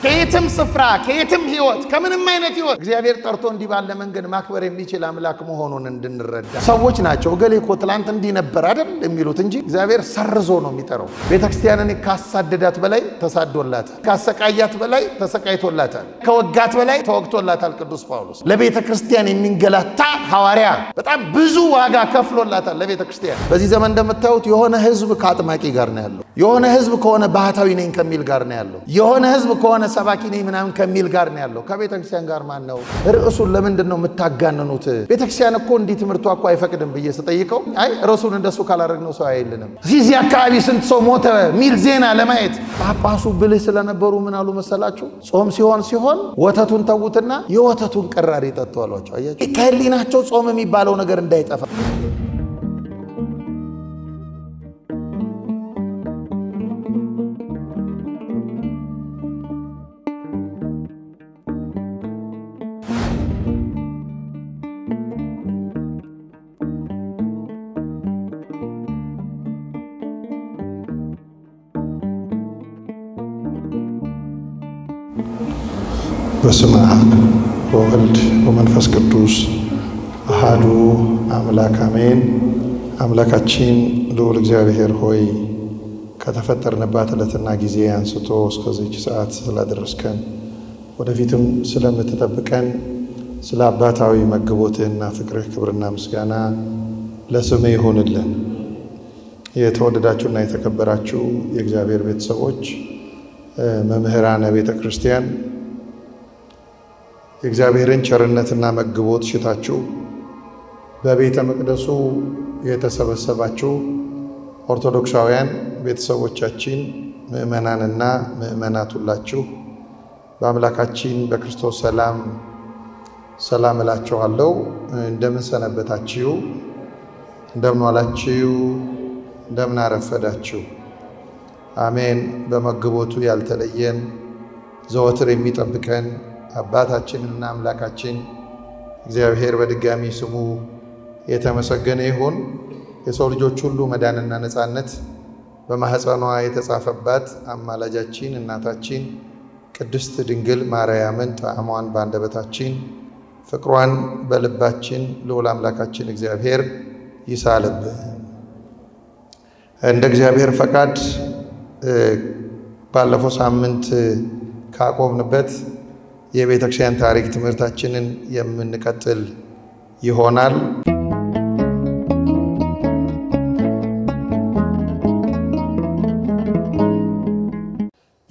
Damn. ከየትም ስፍራ ከየትም ህይወት ከምንም አይነት ህይወት እግዚአብሔር ጠርቶ እንዲህ ባለ መንገድ ማክበር የሚችል አምላክ መሆኑን እንድንረዳ ሰዎች ናቸው። እገሌ እኮ ትላንት እንዲህ ነበር አይደል የሚሉት እንጂ እግዚአብሔር ሰርዞ ነው የሚጠራው። ቤተክርስቲያንን ካሳደዳት በላይ ተሳዶላታል። ካሰቃያት በላይ ተሰቃይቶላታል። ከወጋት በላይ ተወግቶላታል። ቅዱስ ጳውሎስ ለቤተ ክርስቲያን የሚንገላታ ሐዋርያ በጣም ብዙ ዋጋ ከፍሎላታል። ለቤተ ክርስቲያን በዚህ ዘመን እንደምታዩት የሆነ ህዝብ ከአጥማቂ ጋር ነው ያለው። የሆነ ህዝብ ከሆነ ባህታዊ ነኝ ከሚል ጋር ነው ያለው። የሆነ ህዝብ ከሆነ ሰባኪ ነኝ ምናምን ከሚል ጋር ነው ያለው። ከቤተ ክርስቲያን ጋር ማን ነው? ርዕሱን ለምንድን ነው የምታጋንኑት? ቤተ ክርስቲያን እኮ እንዲህ ትምህርቷ እኮ አይፈቅድም ብዬ ስጠይቀው አይ ርዕሱን እንደሱ ካላደረግነው ሰው አይልንም። እዚህ አካባቢ ስንት ሰው ሞተ ሚል ዜና ለማየት ጳጳሱ ብልህ ስለነበሩ ምን አሉ መሰላችሁ? ጾም ሲሆን ሲሆን ወተቱን ተዉትና የወተቱን ቅራሪ ጠጡ አሏቸው። አያቸው ከህሊናቸው ጾም የሚባለው ነገር እንዳይጠፋ በስመ አብ ወወልድ ወመንፈስ ቅዱስ አሃዱ አምላክ አሜን። አምላካችን ልዑል እግዚአብሔር ሆይ ከተፈጠርንባት ዕለትና ጊዜ አንስቶ እስከዚች ሰዓት ስላደረስከን ወደፊትም ስለምትጠብቀን ስለ አባታዊ መግቦትህና ፍቅርህ ክብርና ምስጋና ለስምህ ይሁንልን። የተወደዳችሁና የተከበራችሁ የእግዚአብሔር ቤተሰቦች፣ መምህራነ ቤተ ክርስቲያን የእግዚአብሔርን ቸርነትና መግቦት ሽታችሁ በቤተ መቅደሱ የተሰበሰባችሁ ኦርቶዶክሳውያን ቤተሰቦቻችን ምእመናንና ምእመናት ሁላችሁ በአምላካችን በክርስቶስ ሰላም ሰላም እላችኋለሁ። እንደምን ሰነበታችሁ? እንደምን ዋላችሁ? እንደምን አረፈዳችሁ? አሜን። በመግቦቱ ያልተለየን ዘወትር የሚጠብቀን አባታችንና አምላካችን እግዚአብሔር በድጋሚ ስሙ የተመሰገነ ይሁን። የሰው ልጆች ሁሉ መዳንና ነፃነት በማህፀኗ የተጻፈባት አማላጃችን እናታችን ቅድስት ድንግል ማርያምን ጣዕሟን በአንደበታችን ፍቅሯን በልባችን ልዑል አምላካችን እግዚአብሔር ይሳልብን። እንደ እግዚአብሔር ፈቃድ ባለፈው ሳምንት ካቆምንበት የቤተ ክርስቲያን ታሪክ ትምህርታችንን የምንቀጥል ይሆናል።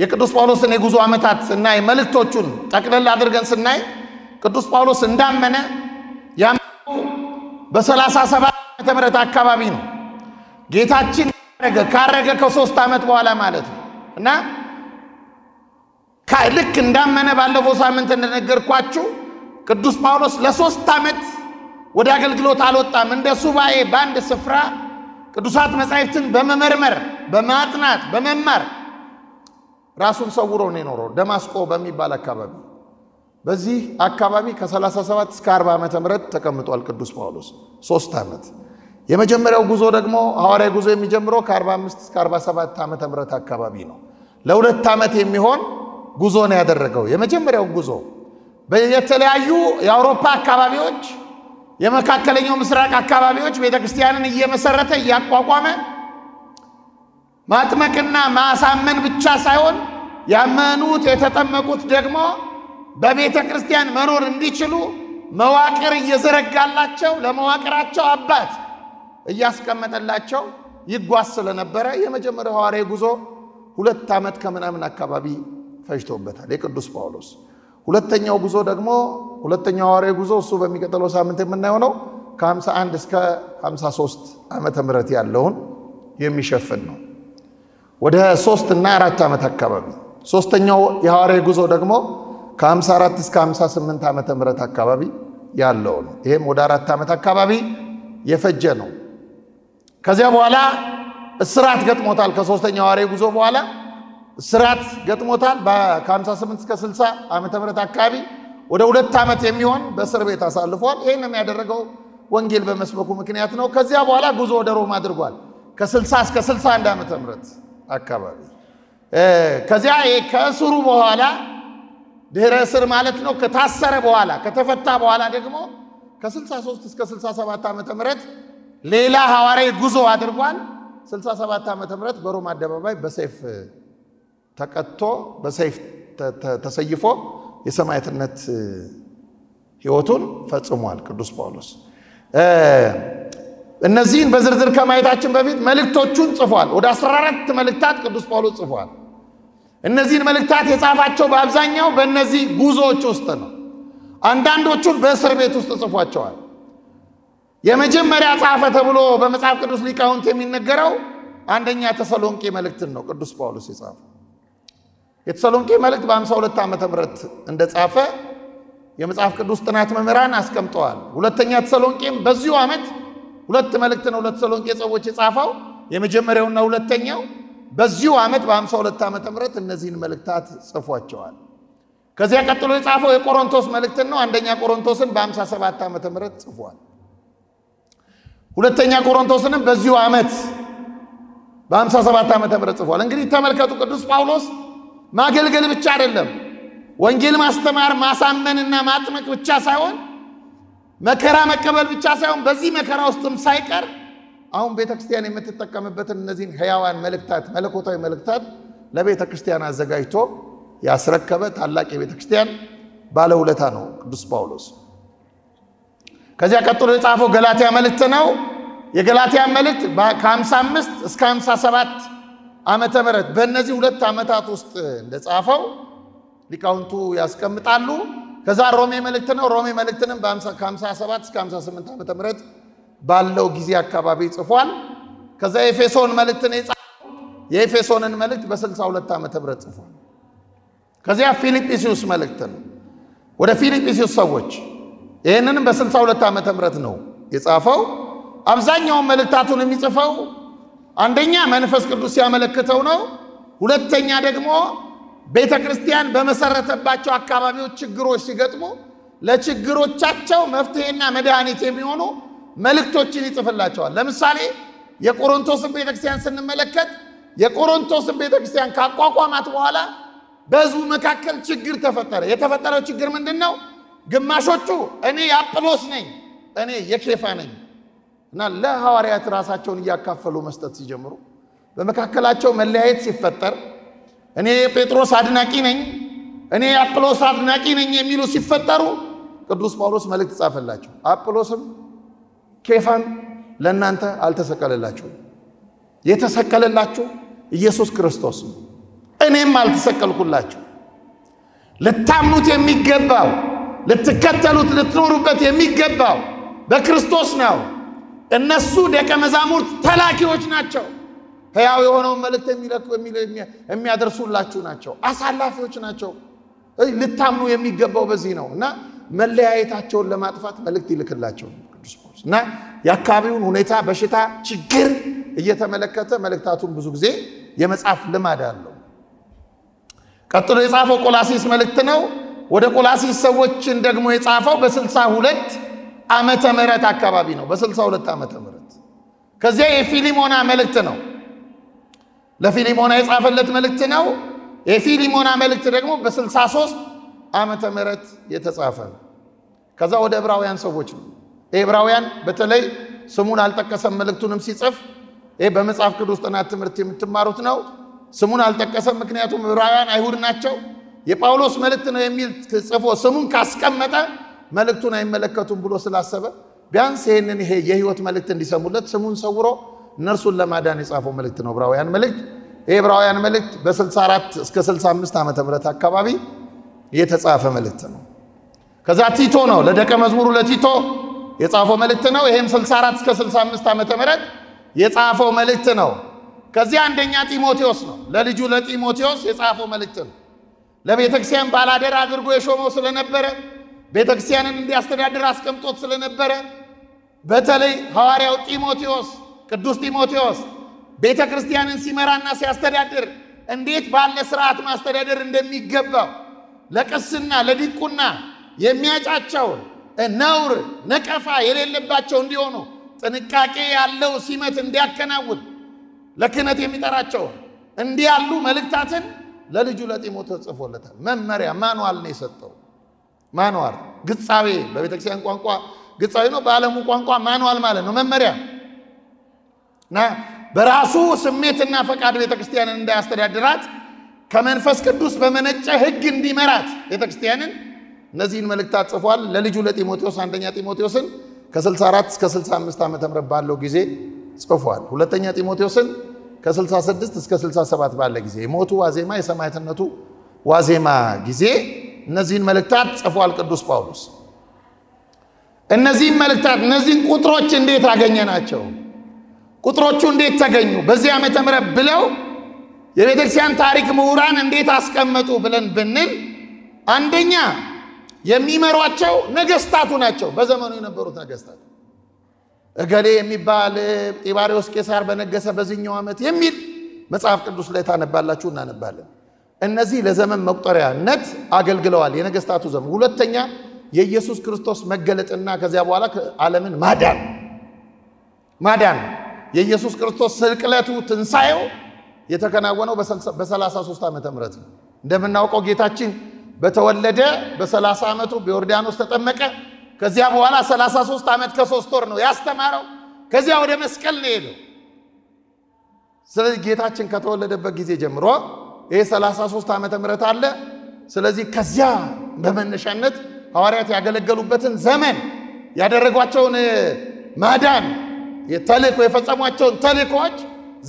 የቅዱስ ጳውሎስን የጉዞ ዓመታት ስናይ መልእክቶቹን ጠቅለል አድርገን ስናይ ቅዱስ ጳውሎስ እንዳመነ ያመነው በሰላሳ ሰባት ዓመተ ምህረት አካባቢ ነው። ጌታችን ካረገ ካረገ ከሶስት ዓመት በኋላ ማለት ነው እና ልክ እንዳመነ ባለፈው ሳምንት እንደነገርኳችሁ ቅዱስ ጳውሎስ ለሶስት ዓመት ወደ አገልግሎት አልወጣም። እንደ ሱባኤ በአንድ ስፍራ ቅዱሳት መጻሕፍትን በመመርመር በማጥናት በመማር ራሱን ሰውሮ ነው የኖረው፣ ደማስቆ በሚባል አካባቢ። በዚህ አካባቢ ከ37 እስከ 40 ዓመተ ምህረት ተቀምጧል ቅዱስ ጳውሎስ ሶስት ዓመት። የመጀመሪያው ጉዞ ደግሞ ሐዋርያ ጉዞ የሚጀምረው ከ45 እስከ 47 ዓመተ ምህረት አካባቢ ነው። ለሁለት ዓመት የሚሆን ጉዞ ነው ያደረገው። የመጀመሪያው ጉዞ የተለያዩ የአውሮፓ አካባቢዎች፣ የመካከለኛው ምስራቅ አካባቢዎች ቤተ ክርስቲያንን እየመሰረተ እያቋቋመ ማጥመቅና ማሳመን ብቻ ሳይሆን ያመኑት የተጠመቁት ደግሞ በቤተ ክርስቲያን መኖር እንዲችሉ መዋቅር እየዘረጋላቸው ለመዋቅራቸው አባት እያስቀመጠላቸው ይጓዝ ስለነበረ የመጀመሪያው ሐዋርያዊ ጉዞ ሁለት ዓመት ከምናምን አካባቢ ፈጅቶበታል የቅዱስ ጳውሎስ። ሁለተኛው ጉዞ ደግሞ ሁለተኛው ሐዋርያዊ ጉዞ እሱ በሚቀጥለው ሳምንት የምናየው ነው። ከ51 እስከ 53 ዓመተ ምህረት ያለውን የሚሸፍን ነው። ወደ ሶስት እና አራት ዓመት አካባቢ ሶስተኛው የሐዋርያዊ ጉዞ ደግሞ ከ54 እስከ 58 ዓመተ ምህረት አካባቢ ያለው ነው። ይህም ወደ አራት ዓመት አካባቢ የፈጀ ነው። ከዚያ በኋላ እስራት ገጥሞታል። ከሶስተኛው ሐዋርያዊ ጉዞ በኋላ ስራት ገጥሞታል። ከ58 እስከ 60 ዓመተ ምህረት አካባቢ ወደ ሁለት ዓመት የሚሆን በእስር ቤት አሳልፏል። ይህንም ያደረገው ወንጌል በመስበኩ ምክንያት ነው። ከዚያ በኋላ ጉዞ ወደ ሮም አድርጓል። ከ60 እስከ 61 ዓመተ ምህረት አካባቢ ከዚያ ከእስሩ በኋላ ድህረ እስር ማለት ነው። ከታሰረ በኋላ ከተፈታ በኋላ ደግሞ ከ63 እስከ 67 ዓመተ ምህረት ሌላ ሐዋርያዊ ጉዞ አድርጓል። 67 ዓመተ ምህረት በሮም አደባባይ በሰይፍ ተቀጥቶ በሰይፍ ተሰይፎ የሰማዕትነት ሕይወቱን ፈጽሟል ቅዱስ ጳውሎስ። እነዚህን በዝርዝር ከማየታችን በፊት መልእክቶቹን ጽፏል። ወደ 14 መልእክታት ቅዱስ ጳውሎስ ጽፏል። እነዚህን መልእክታት የጻፋቸው በአብዛኛው በእነዚህ ጉዞዎች ውስጥ ነው። አንዳንዶቹን በእስር ቤት ውስጥ ጽፏቸዋል። የመጀመሪያ ጻፈ ተብሎ በመጽሐፍ ቅዱስ ሊቃውንት የሚነገረው አንደኛ ተሰሎንቄ መልእክትን ነው ቅዱስ ጳውሎስ የጻፈ። የተሰሎንቄ መልእክት በ ሁለት ዓመተ ምህረት እንደጻፈ የመጽሐፍ ቅዱስ ጥናት መምህራን አስቀምጠዋል። ሁለተኛ ተሰሎንቄም በዚሁ ዓመት ሁለት መልእክት ነው ለተሰሎንቄ ሰዎች የጻፈው። የመጀመሪያውና ሁለተኛው በዚሁ ዓመት በ ሁለት ዓመተ ምህረት እነዚህን መልእክታት ጽፏቸዋል። ከዚያ ቀጥሎ የጻፈው የቆሮንቶስ መልእክትን ነው። አንደኛ ቆሮንቶስን በ57 ዓመተ ምህረት ጽፏል። ሁለተኛ ቆሮንቶስንም በዚሁ ዓመት በ57 ዓመተ ምህረት ጽፏል። እንግዲህ ተመልከቱ ቅዱስ ጳውሎስ ማገልገል ብቻ አይደለም። ወንጌል ማስተማር ማሳመንና ማጥመቅ ብቻ ሳይሆን መከራ መቀበል ብቻ ሳይሆን በዚህ መከራ ውስጥም ሳይቀር አሁን ቤተ ክርስቲያን የምትጠቀምበትን እነዚህን ሕያዋን መልእክታት መለኮታዊ መልእክታት ለቤተ ክርስቲያን አዘጋጅቶ ያስረከበ ታላቅ የቤተ ክርስቲያን ባለውለታ ነው ቅዱስ ጳውሎስ። ከዚያ ቀጥሎ የጻፈው ገላትያ መልእክት ነው። የገላትያ መልእክት ከ55 እስከ 57 ዓመተ ምህረት በእነዚህ ሁለት ዓመታት ውስጥ እንደጻፈው ሊቃውንቱ ያስቀምጣሉ። ከዛ ሮሜ መልእክት ነው። ሮሜ መልእክትንም ከ57 እስከ 58 ዓመተ ምህረት ባለው ጊዜ አካባቢ ጽፏል። ከዛ የኤፌሶን መልእክት ነው የጻፈው። የኤፌሶንን መልእክት በ62 ዓመተ ምህረት ጽፏል። ከዚያ ፊልጵስዩስ መልእክት ነው ወደ ፊልጵስዩስ ሰዎች ይህንንም በ62 ዓመተ ምህረት ነው የጻፈው። አብዛኛውን መልእክታቱን የሚጽፈው አንደኛ መንፈስ ቅዱስ ሲያመለክተው ነው። ሁለተኛ ደግሞ ቤተ ክርስቲያን በመሰረተባቸው አካባቢዎች ችግሮች ሲገጥሙ ለችግሮቻቸው መፍትሄና መድኃኒት የሚሆኑ መልእክቶችን ይጽፍላቸዋል። ለምሳሌ የቆሮንቶስን ቤተክርስቲያን ስንመለከት የቆሮንቶስን ቤተክርስቲያን ካቋቋማት በኋላ በህዝቡ መካከል ችግር ተፈጠረ። የተፈጠረው ችግር ምንድን ነው? ግማሾቹ እኔ የአጵሎስ ነኝ፣ እኔ የኬፋ ነኝ እና ለሐዋርያት ራሳቸውን እያካፈሉ መስጠት ሲጀምሩ በመካከላቸው መለያየት ሲፈጠር እኔ የጴጥሮስ አድናቂ ነኝ፣ እኔ የአጵሎስ አድናቂ ነኝ የሚሉ ሲፈጠሩ ቅዱስ ጳውሎስ መልእክት ጻፈላቸው። አጵሎስም ኬፋን ለእናንተ አልተሰቀለላችሁም፣ የተሰቀለላችሁ ኢየሱስ ክርስቶስ ነው። እኔም አልተሰቀልኩላችሁ። ልታምኑት የሚገባው ልትከተሉት ልትኖሩበት የሚገባው በክርስቶስ ነው። እነሱ ደቀ መዛሙርት ተላኪዎች ናቸው። ሕያው የሆነውን መልእክት የሚያደርሱላችሁ ናቸው፣ አሳላፊዎች ናቸው። ልታምኑ የሚገባው በዚህ ነው እና መለያየታቸውን ለማጥፋት መልእክት ይልክላቸው ቅዱስ ጳውሎስ እና የአካባቢውን ሁኔታ፣ በሽታ፣ ችግር እየተመለከተ መልእክታቱን ብዙ ጊዜ የመጻፍ ልማድ አለው። ቀጥሎ የጻፈው ቆላሲስ መልእክት ነው። ወደ ቆላሲስ ሰዎችን ደግሞ የጻፈው በስልሳ ሁለት ዓመተ ምህረት አካባቢ ነው በ62 ዓመተ ምህረት ከዚያ የፊሊሞና መልእክት ነው ለፊሊሞና የጻፈለት መልእክት ነው የፊሊሞና መልእክት ደግሞ በ63 ዓመተ ምህረት የተጻፈ ነው ከዛ ወደ ዕብራውያን ሰዎች ነው ዕብራውያን በተለይ ስሙን አልጠቀሰም መልእክቱንም ሲጽፍ ይህ በመጽሐፍ ቅዱስ ጥናት ትምህርት የምትማሩት ነው ስሙን አልጠቀሰም ምክንያቱም ዕብራውያን አይሁድ ናቸው የጳውሎስ መልእክት ነው የሚል ጽፎ ስሙን ካስቀመጠ መልእክቱን አይመለከቱም ብሎ ስላሰበ ቢያንስ ይህንን ይሄ የህይወት መልእክት እንዲሰሙለት ስሙን ሰውሮ እነርሱን ለማዳን የጻፈው መልእክት ነው ዕብራውያን መልእክት። ይህ ዕብራውያን መልእክት በ64 እስከ 65 ዓመተ ምህረት አካባቢ የተጻፈ መልእክት ነው። ከዛ ቲቶ ነው ለደቀ መዝሙሩ ለቲቶ የጻፈው መልእክት ነው። ይህም 64 እስከ 65 ዓመተ ምህረት የጻፈው መልእክት ነው። ከዚህ አንደኛ ጢሞቴዎስ ነው ለልጁ ለጢሞቴዎስ የጻፈው መልእክት ነው። ለቤተክርስቲያን ባላደር አድርጎ የሾመው ስለነበረ ቤተ ክርስቲያንን እንዲያስተዳድር አስቀምጦት ስለነበረ በተለይ ሐዋርያው ጢሞቴዎስ ቅዱስ ጢሞቴዎስ ቤተ ክርስቲያንን ሲመራና ሲያስተዳድር እንዴት ባለ ስርዓት ማስተዳደር እንደሚገባው ለቅስና ለዲቁና የሚያጫቸው ነውር፣ ነቀፋ የሌለባቸው እንዲሆኑ ጥንቃቄ ያለው ሲመት እንዲያከናውን ለክህነት የሚጠራቸውን እንዲያሉ ያሉ መልእክታትን ለልጁ ለጢሞቴዎስ ጽፎለታል። መመሪያ ማንዋል ነው የሰጠው። ማንዋል ግጻዌ በቤተክርስቲያን ቋንቋ ግጻዌ ነው። በዓለሙ ቋንቋ ማንዋል ማለት ነው መመሪያ እና በራሱ ስሜትና ፈቃድ ቤተክርስቲያንን እንዳያስተዳድራት ከመንፈስ ቅዱስ በመነጨ ሕግ እንዲመራት ቤተክርስቲያንን እነዚህን መልእክታት ጽፏል። ለልጁ ለጢሞቴዎስ አንደኛ ጢሞቴዎስን ከ64 እስከ 65 ዓ ም ባለው ጊዜ ጽፏል። ሁለተኛ ጢሞቴዎስን ከ66 እስከ 67 ባለ ጊዜ የሞቱ ዋዜማ የሰማዕትነቱ ዋዜማ ጊዜ እነዚህን መልእክታት ጽፏል ቅዱስ ጳውሎስ። እነዚህን መልእክታት እነዚህን ቁጥሮች እንዴት አገኘ ናቸው? ቁጥሮቹ እንዴት ተገኙ? በዚህ ዓመተ ምህረት ብለው የቤተ ክርስቲያን ታሪክ ምሁራን እንዴት አስቀመጡ ብለን ብንል አንደኛ የሚመሯቸው ነገስታቱ ናቸው። በዘመኑ የነበሩት ነገስታት እገሌ የሚባል ጢባሪዎስ ቄሳር በነገሰ በዚህኛው ዓመት የሚል መጽሐፍ ቅዱስ ላይ ታነባላችሁ፣ እናነባለን። እነዚህ ለዘመን መቁጠሪያነት አገልግለዋል። የነገስታቱ ዘመን። ሁለተኛ የኢየሱስ ክርስቶስ መገለጥና ከዚያ በኋላ ዓለምን ማዳን ማዳን የኢየሱስ ክርስቶስ ስቅለቱ፣ ትንሣኤው የተከናወነው በ33 ዓመተ ምህረት ነው። እንደምናውቀው ጌታችን በተወለደ በ30 ዓመቱ በዮርዳኖስ ተጠመቀ። ከዚያ በኋላ 33 ዓመት ከሶስት ወር ነው ያስተማረው። ከዚያ ወደ መስቀል ነው የሄደው። ስለዚህ ጌታችን ከተወለደበት ጊዜ ጀምሮ ይህ 33 ዓመተ ምህረት አለ። ስለዚህ ከዚያ በመነሻነት ሐዋርያት ያገለገሉበትን ዘመን ያደረጓቸውን ማዳን ተልእኮ የፈጸሟቸውን ተልእኮዎች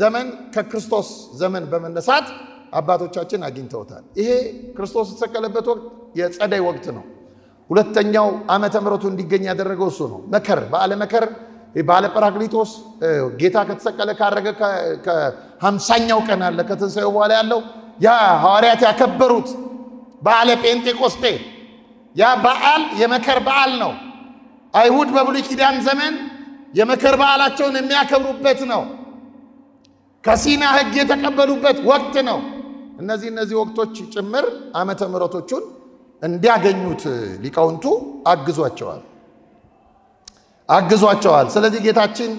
ዘመን ከክርስቶስ ዘመን በመነሳት አባቶቻችን አግኝተውታል። ይሄ ክርስቶስ የተሰቀለበት ወቅት የጸደይ ወቅት ነው። ሁለተኛው ዓመተ ምሕረቱ እንዲገኝ ያደረገው እሱ ነው። መከር በዓለ መከር በዓለ ጰራቅሊጦስ ጌታ ከተሰቀለ ካረገ ከሀምሳኛው ቀን አለ ከትንሣኤው በኋላ ያለው ያ ሐዋርያት ያከበሩት በዓለ ጴንጤቆስጤ ያ በዓል የመከር በዓል ነው። አይሁድ በብሉይ ኪዳን ዘመን የመከር በዓላቸውን የሚያከብሩበት ነው። ከሲና ሕግ የተቀበሉበት ወቅት ነው። እነዚህ እነዚህ ወቅቶች ጭምር ዓመተ ምሕረቶቹን እንዲያገኙት ሊቃውንቱ አግዟቸዋል አግዟቸዋል። ስለዚህ ጌታችን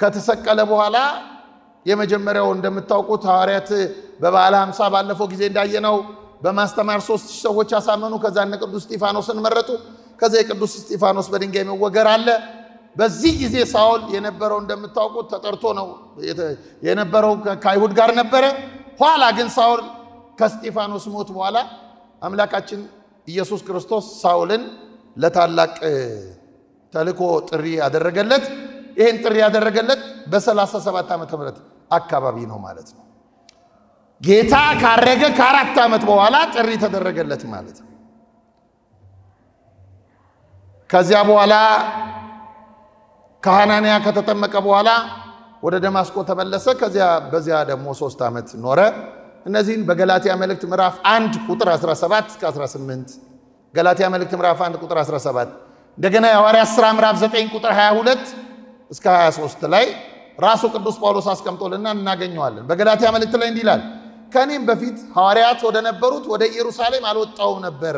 ከተሰቀለ በኋላ የመጀመሪያው እንደምታውቁት ሐዋርያት በባለ ሀምሳ ባለፈው ጊዜ እንዳየነው በማስተማር ሶስት ሺህ ሰዎች አሳመኑ። ከዛ እነ ቅዱስ እስጢፋኖስን መረጡ። ከዛ የቅዱስ እስጢፋኖስ በድንጋይ መወገር አለ። በዚህ ጊዜ ሳውል የነበረው እንደምታውቁት ተጠርቶ ነው የነበረው፣ ከአይሁድ ጋር ነበረ። ኋላ ግን ሳውል ከእስጢፋኖስ ሞት በኋላ አምላካችን ኢየሱስ ክርስቶስ ሳውልን ለታላቅ ተልኮ ጥሪ ያደረገለት ይህን ጥሪ ያደረገለት በ37 ዓመተ ምህረት አካባቢ ነው ማለት ነው። ጌታ ካረገ ከአራት ዓመት በኋላ ጥሪ ተደረገለት ማለት ነው። ከዚያ በኋላ ከሐናንያ ከተጠመቀ በኋላ ወደ ደማስቆ ተመለሰ። ከዚያ በዚያ ደግሞ ሶስት ዓመት ኖረ። እነዚህን በገላትያ መልእክት ምዕራፍ 1 ቁጥር 17 እስከ 18 ገላትያ መልእክት ምዕራፍ 1 ቁጥር 17 እንደገና የሐዋርያት ሥራ ምዕራፍ 9 ቁጥር 22 እስከ 23 ላይ ራሱ ቅዱስ ጳውሎስ አስቀምጦልና እናገኘዋለን። በገላትያ መልእክት ላይ እንዲህ ይላል ከእኔም በፊት ሐዋርያት ወደ ነበሩት ወደ ኢየሩሳሌም አልወጣውም ነበር።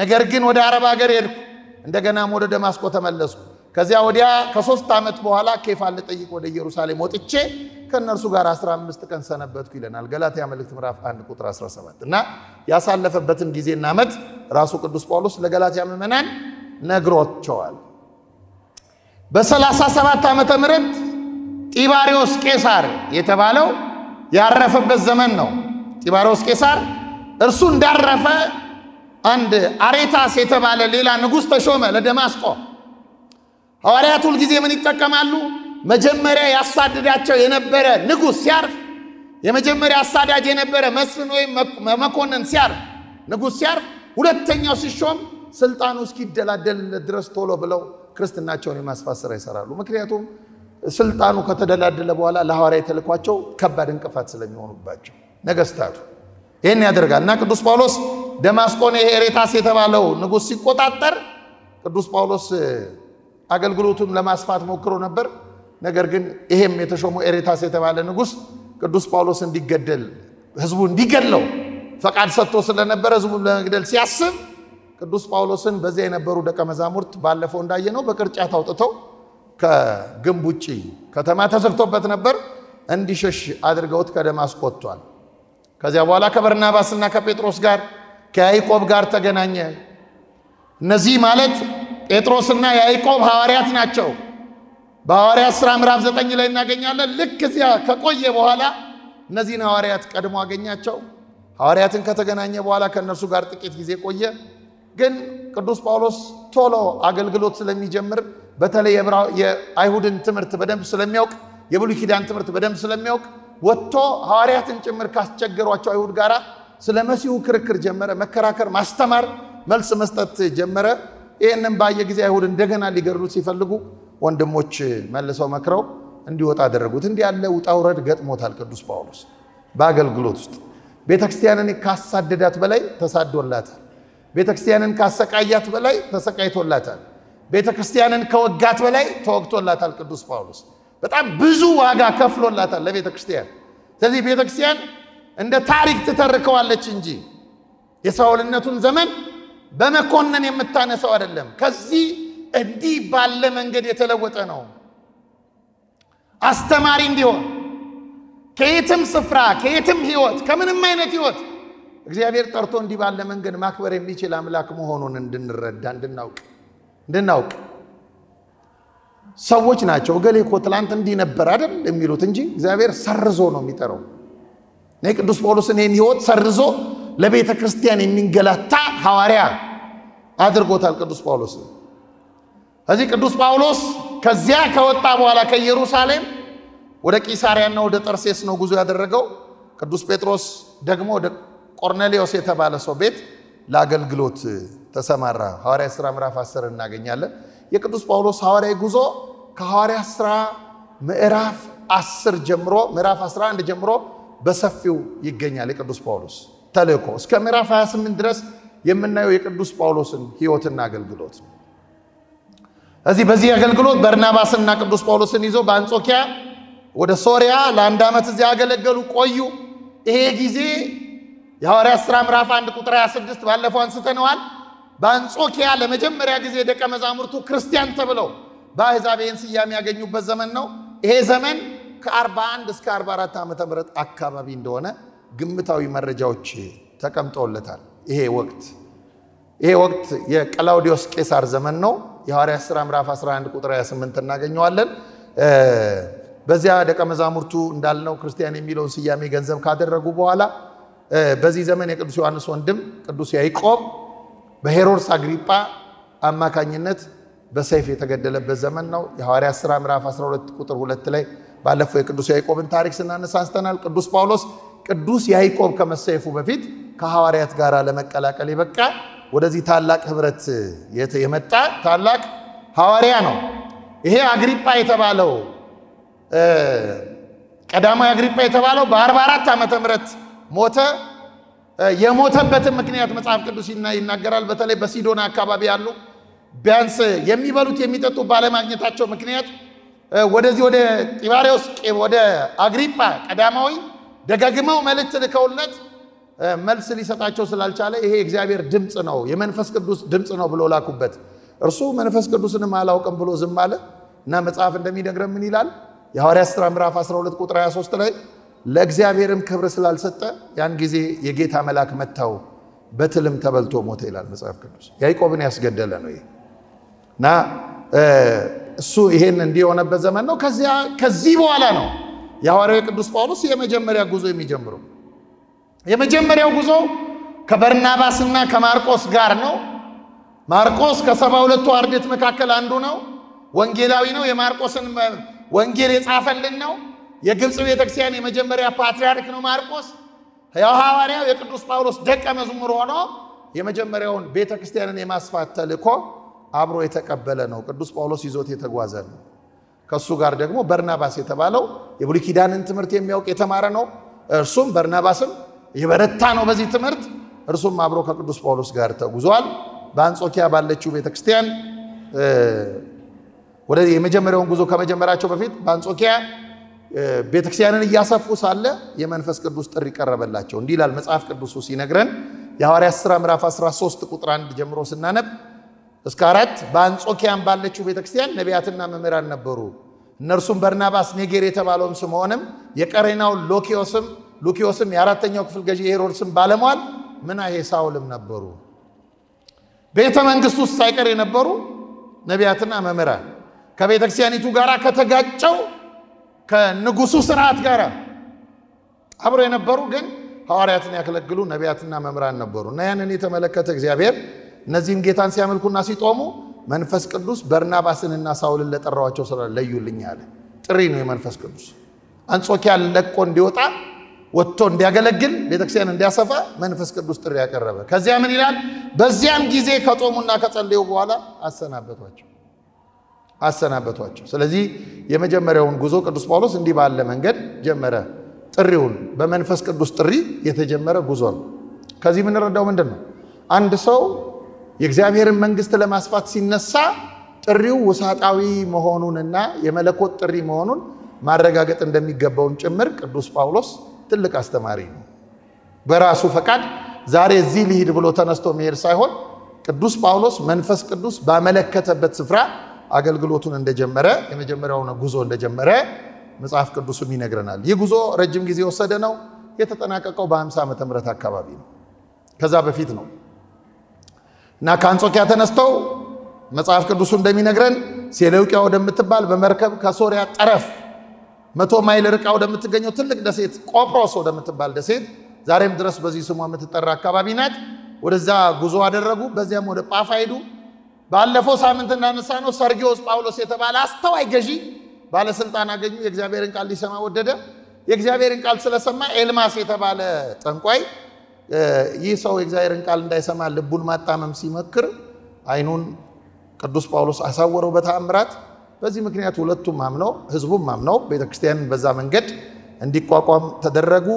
ነገር ግን ወደ አረብ ሀገር ሄድኩ፣ እንደገናም ወደ ደማስቆ ተመለስኩ። ከዚያ ወዲያ ከሶስት ዓመት በኋላ ኬፋን ልጠይቅ ወደ ኢየሩሳሌም ወጥቼ ከእነርሱ ጋር 15 ቀን ሰነበትኩ ይለናል ገላትያ መልእክት ምዕራፍ 1 ቁጥር 17 እና ያሳለፈበትን ጊዜና ዓመት ራሱ ቅዱስ ጳውሎስ ለገላትያ ምዕመናን ነግሮቸዋል። በ37 ዓመተ ምህረት ጢባሪዎስ ቄሳር የተባለው ያረፈበት ዘመን ነው። ጢባሮስ ቄሳር እርሱ እንዳረፈ አንድ አሬታስ የተባለ ሌላ ንጉሥ ተሾመ ለደማስቆ። ሐዋርያት ሁልጊዜ ምን ይጠቀማሉ? መጀመሪያ ያሳድዳቸው የነበረ ንጉሥ ሲያርፍ፣ የመጀመሪያ አሳዳጅ የነበረ መስፍን ወይም መኮንን ሲያርፍ፣ ንጉሥ ሲያርፍ፣ ሁለተኛው ሲሾም ስልጣኑ እስኪደላደልለት ድረስ ቶሎ ብለው ክርስትናቸውን የማስፋት ስራ ይሰራሉ። ምክንያቱም ስልጣኑ ከተደላደለ በኋላ ለሐዋርያ የተልኳቸው ከባድ እንቅፋት ስለሚሆኑባቸው ነገስታቱ ይህን ያደርጋል እና ቅዱስ ጳውሎስ ደማስቆን ኤሬታስ የተባለው ንጉሥ ሲቆጣጠር ቅዱስ ጳውሎስ አገልግሎቱን ለማስፋት ሞክሮ ነበር። ነገር ግን ይሄም የተሾመ ኤሬታስ የተባለ ንጉሥ ቅዱስ ጳውሎስ እንዲገደል ህዝቡ እንዲገድለው ፈቃድ ሰጥቶ ስለነበረ ህዝቡ ለመግደል ሲያስብ ቅዱስ ጳውሎስን በዚያ የነበሩ ደቀ መዛሙርት ባለፈው እንዳየነው በቅርጫት አውጥተው ከግንብ ውጪ ከተማ ተዘግቶበት ነበር። እንዲሸሽ አድርገውት ከደማስቆ ወጥቷል። ከዚያ በኋላ ከበርናባስና ከጴጥሮስ ጋር ከያይቆብ ጋር ተገናኘ። እነዚህ ማለት ጴጥሮስና ያዕቆብ ሐዋርያት ናቸው። በሐዋርያት ሥራ ምዕራፍ ዘጠኝ ላይ እናገኛለን። ልክ እዚያ ከቆየ በኋላ እነዚህን ሐዋርያት ቀድሞ አገኛቸው። ሐዋርያትን ከተገናኘ በኋላ ከእነርሱ ጋር ጥቂት ጊዜ ቆየ። ግን ቅዱስ ጳውሎስ ቶሎ አገልግሎት ስለሚጀምር በተለይ የአይሁድን ትምህርት በደንብ ስለሚያውቅ የብሉይ ኪዳን ትምህርት በደንብ ስለሚያውቅ ወጥቶ ሐዋርያትን ጭምር ካስቸገሯቸው አይሁድ ጋር ስለ መሲሁ ክርክር ጀመረ። መከራከር፣ ማስተማር፣ መልስ መስጠት ጀመረ። ይህንም ባየ ጊዜ አይሁድ እንደገና ሊገድሉ ሲፈልጉ ወንድሞች መልሰው መክረው እንዲወጣ አደረጉት። እንዲህ ያለ ውጣ ውረድ ገጥሞታል ቅዱስ ጳውሎስ በአገልግሎት ውስጥ። ቤተክርስቲያንን ካሳደዳት በላይ ተሳዶላታል። ቤተክርስቲያንን ካሰቃያት በላይ ተሰቃይቶላታል። ቤተ ክርስቲያንን ከወጋት በላይ ተወግቶላታል። ቅዱስ ጳውሎስ በጣም ብዙ ዋጋ ከፍሎላታል ለቤተ ክርስቲያን። ስለዚህ ቤተ ክርስቲያን እንደ ታሪክ ትተርከዋለች እንጂ የሳውልነቱን ዘመን በመኮንን የምታነሳው አይደለም። ከዚህ እንዲህ ባለ መንገድ የተለወጠ ነው። አስተማሪ እንዲሆን ከየትም ስፍራ ከየትም ህይወት ከምንም አይነት ህይወት እግዚአብሔር ጠርቶ እንዲህ ባለ መንገድ ማክበር የሚችል አምላክ መሆኑን እንድንረዳ እንድናውቅ እንድናውቅ ሰዎች ናቸው። እገሌ እኮ ትላንት እንዲህ ነበር አይደል የሚሉት እንጂ እግዚአብሔር ሰርዞ ነው የሚጠራው። እኔ ቅዱስ ጳውሎስን ይህን ህይወት ሰርዞ ለቤተ ክርስቲያን የሚንገላታ ሐዋርያ አድርጎታል ቅዱስ ጳውሎስ። ከዚህ ቅዱስ ጳውሎስ ከዚያ ከወጣ በኋላ ከኢየሩሳሌም ወደ ቂሳሪያና ወደ ጠርሴስ ነው ጉዞ ያደረገው። ቅዱስ ጴጥሮስ ደግሞ ወደ ቆርኔሌዎስ የተባለ ሰው ቤት ለአገልግሎት ተሰማራ። ሐዋርያ ሥራ ምዕራፍ 10 እናገኛለን። የቅዱስ ጳውሎስ ሐዋርያዊ ጉዞ ከሐዋርያ ሥራ ምዕራፍ 10 ጀምሮ ምዕራፍ 11 ጀምሮ በሰፊው ይገኛል። የቅዱስ ጳውሎስ ተልእኮ እስከ ምዕራፍ 28 ድረስ የምናየው የቅዱስ ጳውሎስን ሕይወትና አገልግሎት ነው። እዚህ በዚህ አገልግሎት በርናባስና ቅዱስ ጳውሎስን ይዞ በአንጾኪያ ወደ ሶሪያ ለአንድ ዓመት እዚያ ያገለገሉ ቆዩ። ይሄ ጊዜ የሐዋርያ ሥራ ምዕራፍ 1 ቁጥር 26 ባለፈው አንስተነዋል። በአንጾኪያ ለመጀመሪያ ጊዜ ደቀ መዛሙርቱ ክርስቲያን ተብለው በአሕዛብ ስያሜ ያገኙበት ዘመን ነው። ይሄ ዘመን ከ41 እስከ 44 ዓመተ ምህረት አካባቢ እንደሆነ ግምታዊ መረጃዎች ተቀምጠውለታል። ይሄ ወቅት ይሄ ወቅት የቀላውዲዮስ ቄሳር ዘመን ነው። የሐዋርያት ሥራ ምዕራፍ 11 ቁጥር 28 እናገኘዋለን። በዚያ ደቀ መዛሙርቱ እንዳልነው ክርስቲያን የሚለውን ስያሜ ገንዘብ ካደረጉ በኋላ በዚህ ዘመን የቅዱስ ዮሐንስ ወንድም ቅዱስ ያዕቆብ በሄሮድስ አግሪጳ አማካኝነት በሰይፍ የተገደለበት ዘመን ነው። የሐዋርያት ሥራ ምዕራፍ 12 ቁጥር 2 ላይ ባለፈው የቅዱስ ያዕቆብን ታሪክ ስናነሳ አንስተናል። ቅዱስ ጳውሎስ ቅዱስ ያዕቆብ ከመሰየፉ በፊት ከሐዋርያት ጋር ለመቀላቀል የበቃ ወደዚህ ታላቅ ህብረት የመጣ ታላቅ ሐዋርያ ነው። ይሄ አግሪጳ የተባለው ቀዳማዊ አግሪጳ የተባለው በ44 ዓመተ ምህረት ሞተ። የሞተበትን ምክንያት መጽሐፍ ቅዱስ ይናገራል። በተለይ በሲዶና አካባቢ ያሉ ቢያንስ የሚበሉት የሚጠጡ ባለማግኘታቸው ምክንያት ወደዚህ ወደ ጢባሪዎስ ወደ አግሪጳ ቀዳማዊ ደጋግመው መልእክት ልከውለት መልስ ሊሰጣቸው ስላልቻለ ይሄ እግዚአብሔር ድምፅ ነው፣ የመንፈስ ቅዱስ ድምፅ ነው ብሎ ላኩበት። እርሱ መንፈስ ቅዱስንም አላውቅም ብሎ ዝም አለ እና መጽሐፍ እንደሚነግረን ምን ይላል? የሐዋርያት ሥራ ምዕራፍ 12 ቁጥር 23 ላይ ለእግዚአብሔርም ክብር ስላልሰጠ ያን ጊዜ የጌታ መልአክ መታው፣ በትልም ተበልቶ ሞተ ይላል መጽሐፍ ቅዱስ። ያዕቆብን ያስገደለ ነው ይሄ እና እሱ ይሄን እንዲሆነበት ዘመን ነው። ከዚህ በኋላ ነው የሐዋርያው ቅዱስ ጳውሎስ የመጀመሪያ ጉዞ የሚጀምረው። የመጀመሪያው ጉዞ ከበርናባስና ከማርቆስ ጋር ነው። ማርቆስ ከሰባ ሁለቱ አርድእት መካከል አንዱ ነው። ወንጌላዊ ነው። የማርቆስን ወንጌል የጻፈልን ነው። የግብፅ ቤተክርስቲያን የመጀመሪያ ፓትርያርክ ነው ማርቆስ። ያው ሐዋርያው የቅዱስ ጳውሎስ ደቀ መዝሙር ሆኖ የመጀመሪያውን ቤተክርስቲያንን የማስፋት ተልእኮ አብሮ የተቀበለ ነው። ቅዱስ ጳውሎስ ይዞት የተጓዘ ነው። ከእሱ ጋር ደግሞ በርናባስ የተባለው የብሉይ ኪዳንን ትምህርት የሚያውቅ የተማረ ነው። እርሱም በርናባስም የበረታ ነው በዚህ ትምህርት። እርሱም አብሮ ከቅዱስ ጳውሎስ ጋር ተጉዟል። በአንጾኪያ ባለችው ቤተክርስቲያን ወደ የመጀመሪያውን ጉዞ ከመጀመራቸው በፊት በአንጾኪያ ቤተክርስቲያንን እያሰፉ ሳለ የመንፈስ ቅዱስ ጥሪ ቀረበላቸው። እንዲህ ይላል መጽሐፍ ቅዱሱ ሲነግረን የሐዋርያት ሥራ ምዕራፍ 13 ቁጥር 1 ጀምሮ ስናነብ እስከ አራት በአንጾኪያን ባለችው ቤተክርስቲያን ነቢያትና መምህራን ነበሩ። እነርሱም በርናባስ፣ ኔጌር የተባለውም ስምዖንም፣ የቀሬናው ሎኪዮስም ሉኪዮስም የአራተኛው ክፍል ገዢ የሄሮድስም ባለሟል ምናሄ ሳውልም ነበሩ። ቤተ መንግሥት ውስጥ ሳይቀር የነበሩ ነቢያትና መምህራን ከቤተክርስቲያኒቱ ጋር ከተጋጨው ከንጉሱ ስርዓት ጋር አብሮ የነበሩ ግን ሐዋርያትን ያገለግሉ ነቢያትና መምህራን ነበሩ እና ያንን የተመለከተ እግዚአብሔር እነዚህም ጌታን ሲያመልኩና ሲጦሙ መንፈስ ቅዱስ በርናባስንና ሳውልን ለጠራዋቸው ስራ ለዩልኝ አለ። ጥሪ ነው የመንፈስ ቅዱስ። አንጾኪያን ለቆ እንዲወጣ ወጥቶ እንዲያገለግል ቤተክርስቲያን እንዲያሰፋ መንፈስ ቅዱስ ጥሪ ያቀረበ። ከዚያ ምን ይላል? በዚያም ጊዜ ከጦሙና ከጸለዩ በኋላ አሰናበቷቸው። አሰናበቷቸው። ስለዚህ የመጀመሪያውን ጉዞ ቅዱስ ጳውሎስ እንዲህ ባለ መንገድ ጀመረ። ጥሪውን በመንፈስ ቅዱስ ጥሪ የተጀመረ ጉዞ ነው። ከዚህ የምንረዳው ምንድን ነው? አንድ ሰው የእግዚአብሔርን መንግስት ለማስፋት ሲነሳ ጥሪው ውሳጣዊ መሆኑንና የመለኮት ጥሪ መሆኑን ማረጋገጥ እንደሚገባውን ጭምር ቅዱስ ጳውሎስ ትልቅ አስተማሪ ነው። በራሱ ፈቃድ ዛሬ እዚህ ሊሂድ ብሎ ተነስቶ መሄድ ሳይሆን ቅዱስ ጳውሎስ መንፈስ ቅዱስ ባመለከተበት ስፍራ አገልግሎቱን እንደጀመረ የመጀመሪያውን ጉዞ እንደጀመረ መጽሐፍ ቅዱስም ይነግረናል። ይህ ጉዞ ረጅም ጊዜ የወሰደ ነው። የተጠናቀቀው በ50 ዓመተ ምህረት አካባቢ ነው። ከዛ በፊት ነው እና ከአንጾኪያ ተነስተው መጽሐፍ ቅዱሱ እንደሚነግረን ሴሌውቂያ ወደምትባል በመርከብ ከሶሪያ ጠረፍ መቶ ማይል ርቃ ወደምትገኘው ትልቅ ደሴት ቆጵሮስ ወደምትባል ደሴት ዛሬም ድረስ በዚህ ስሙ የምትጠራ አካባቢ ናት። ወደዛ ጉዞ አደረጉ። በዚያም ወደ ጳፋ ሄዱ። ባለፈው ሳምንት እንዳነሳ ነው ሰርጊዮስ ጳውሎስ የተባለ አስተዋይ ገዢ ባለስልጣን አገኙ። የእግዚአብሔርን ቃል ሊሰማ ወደደ። የእግዚአብሔርን ቃል ስለሰማ ኤልማስ የተባለ ጠንቋይ ይህ ሰው የእግዚአብሔርን ቃል እንዳይሰማ ልቡን ማጣመም ሲመክር አይኑን ቅዱስ ጳውሎስ አሳወረው በተአምራት። በዚህ ምክንያት ሁለቱም አምነው ህዝቡም አምነው ቤተክርስቲያን በዛ መንገድ እንዲቋቋም ተደረጉ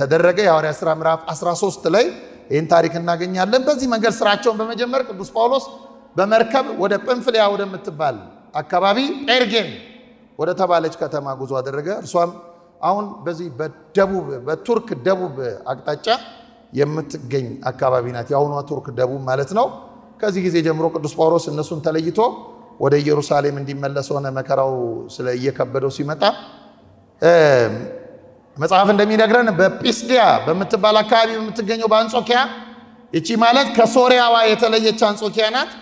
ተደረገ። የሐዋርያት ሥራ ምዕራፍ 13 ላይ ይህን ታሪክ እናገኛለን። በዚህ መንገድ ስራቸውን በመጀመር ቅዱስ ጳውሎስ በመርከብ ወደ ጵንፍልያ ወደምትባል አካባቢ ጴርጌን ወደ ተባለች ከተማ ጉዞ አደረገ። እርሷም አሁን በዚህ በደቡብ በቱርክ ደቡብ አቅጣጫ የምትገኝ አካባቢ ናት። የአሁኗ ቱርክ ደቡብ ማለት ነው። ከዚህ ጊዜ ጀምሮ ቅዱስ ጳውሎስ እነሱን ተለይቶ ወደ ኢየሩሳሌም እንዲመለስ ሆነ። መከራው ስለ እየከበደው ሲመጣ መጽሐፍ እንደሚነግረን በጲስዲያ በምትባል አካባቢ በምትገኘው በአንጾኪያ ይቺ ማለት ከሶሪያዋ የተለየች አንጾኪያ ናት።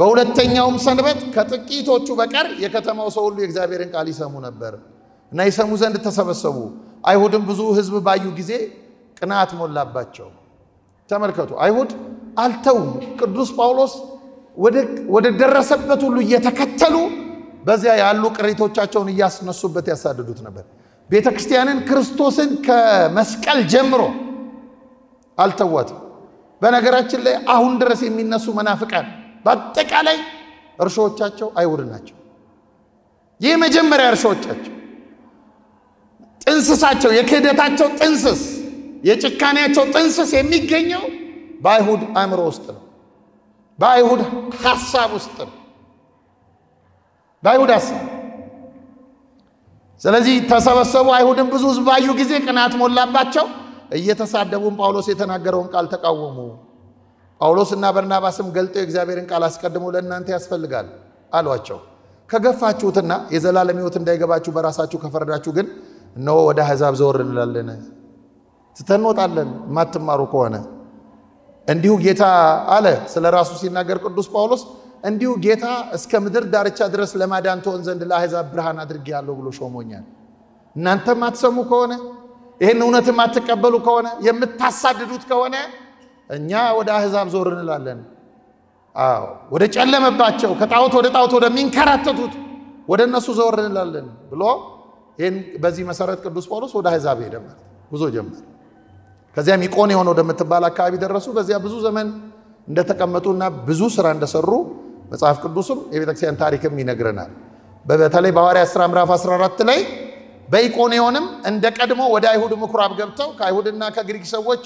በሁለተኛውም ሰንበት ከጥቂቶቹ በቀር የከተማው ሰው ሁሉ የእግዚአብሔርን ቃል ይሰሙ ነበር እና ይሰሙ ዘንድ ተሰበሰቡ። አይሁድም ብዙ ሕዝብ ባዩ ጊዜ ቅናት ሞላባቸው። ተመልከቱ፣ አይሁድ አልተውም። ቅዱስ ጳውሎስ ወደ ደረሰበት ሁሉ እየተከተሉ በዚያ ያሉ ቅሪቶቻቸውን እያስነሱበት ያሳድዱት ነበር። ቤተ ክርስቲያንን ክርስቶስን ከመስቀል ጀምሮ አልተዋትም። በነገራችን ላይ አሁን ድረስ የሚነሱ መናፍቃን በአጠቃላይ እርሾቻቸው አይሁድ ናቸው። መጀመሪያ እርሾቻቸው፣ ጥንስሳቸው፣ የክህደታቸው ጥንስስ፣ የጭካኔያቸው ጥንስስ የሚገኘው በአይሁድ አእምሮ ውስጥ ነው። በአይሁድ ሀሳብ ውስጥ ነው። በአይሁድ ሀሳብ ስለዚህ ተሰበሰቡ። አይሁድን ብዙ ሕዝብ ባዩ ጊዜ ቅናት ሞላባቸው። እየተሳደቡን ጳውሎስ የተናገረውን ቃል ተቃወሙ። ጳውሎስና በርናባስም ገልጠው የእግዚአብሔርን ቃል አስቀድሞ ለእናንተ ያስፈልጋል አሏቸው። ከገፋችሁትና የዘላለም ሕይወት እንዳይገባችሁ በራሳችሁ ከፈረዳችሁ ግን እነሆ ወደ አሕዛብ ዘወር እንላለን፣ ትተንወጣለን ማትማሩ ከሆነ እንዲሁ ጌታ አለ። ስለ ራሱ ሲናገር ቅዱስ ጳውሎስ እንዲሁ ጌታ እስከ ምድር ዳርቻ ድረስ ለማዳን ትሆን ዘንድ ለአሕዛብ ብርሃን አድርጌአለሁ ብሎ ሾሞኛል። እናንተ ማትሰሙ ከሆነ ይህን እውነት የማትቀበሉ ከሆነ የምታሳድዱት ከሆነ እኛ ወደ አህዛብ ዞር እንላለን። አዎ ወደ ጨለመባቸው ከጣዖት ወደ ጣዖት ወደሚንከራተቱት ወደ እነሱ ዞር እንላለን ብሎ ይህን በዚህ መሰረት ቅዱስ ጳውሎስ ወደ አህዛብ ሄደ ማለት ጉዞ ጀመረ። ከዚያም ይቆን የሆነ ወደምትባል አካባቢ ደረሱ። በዚያ ብዙ ዘመን እንደተቀመጡና ብዙ ስራ እንደሰሩ መጽሐፍ ቅዱስም የቤተክርስቲያን ታሪክም ይነግረናል። በተለይ በሐዋርያት ሥራ ምዕራፍ 14 ላይ በኢቆንዮንም እንደ ቀድሞ ወደ አይሁድ ምኩራብ ገብተው ከአይሁድና ከግሪክ ሰዎች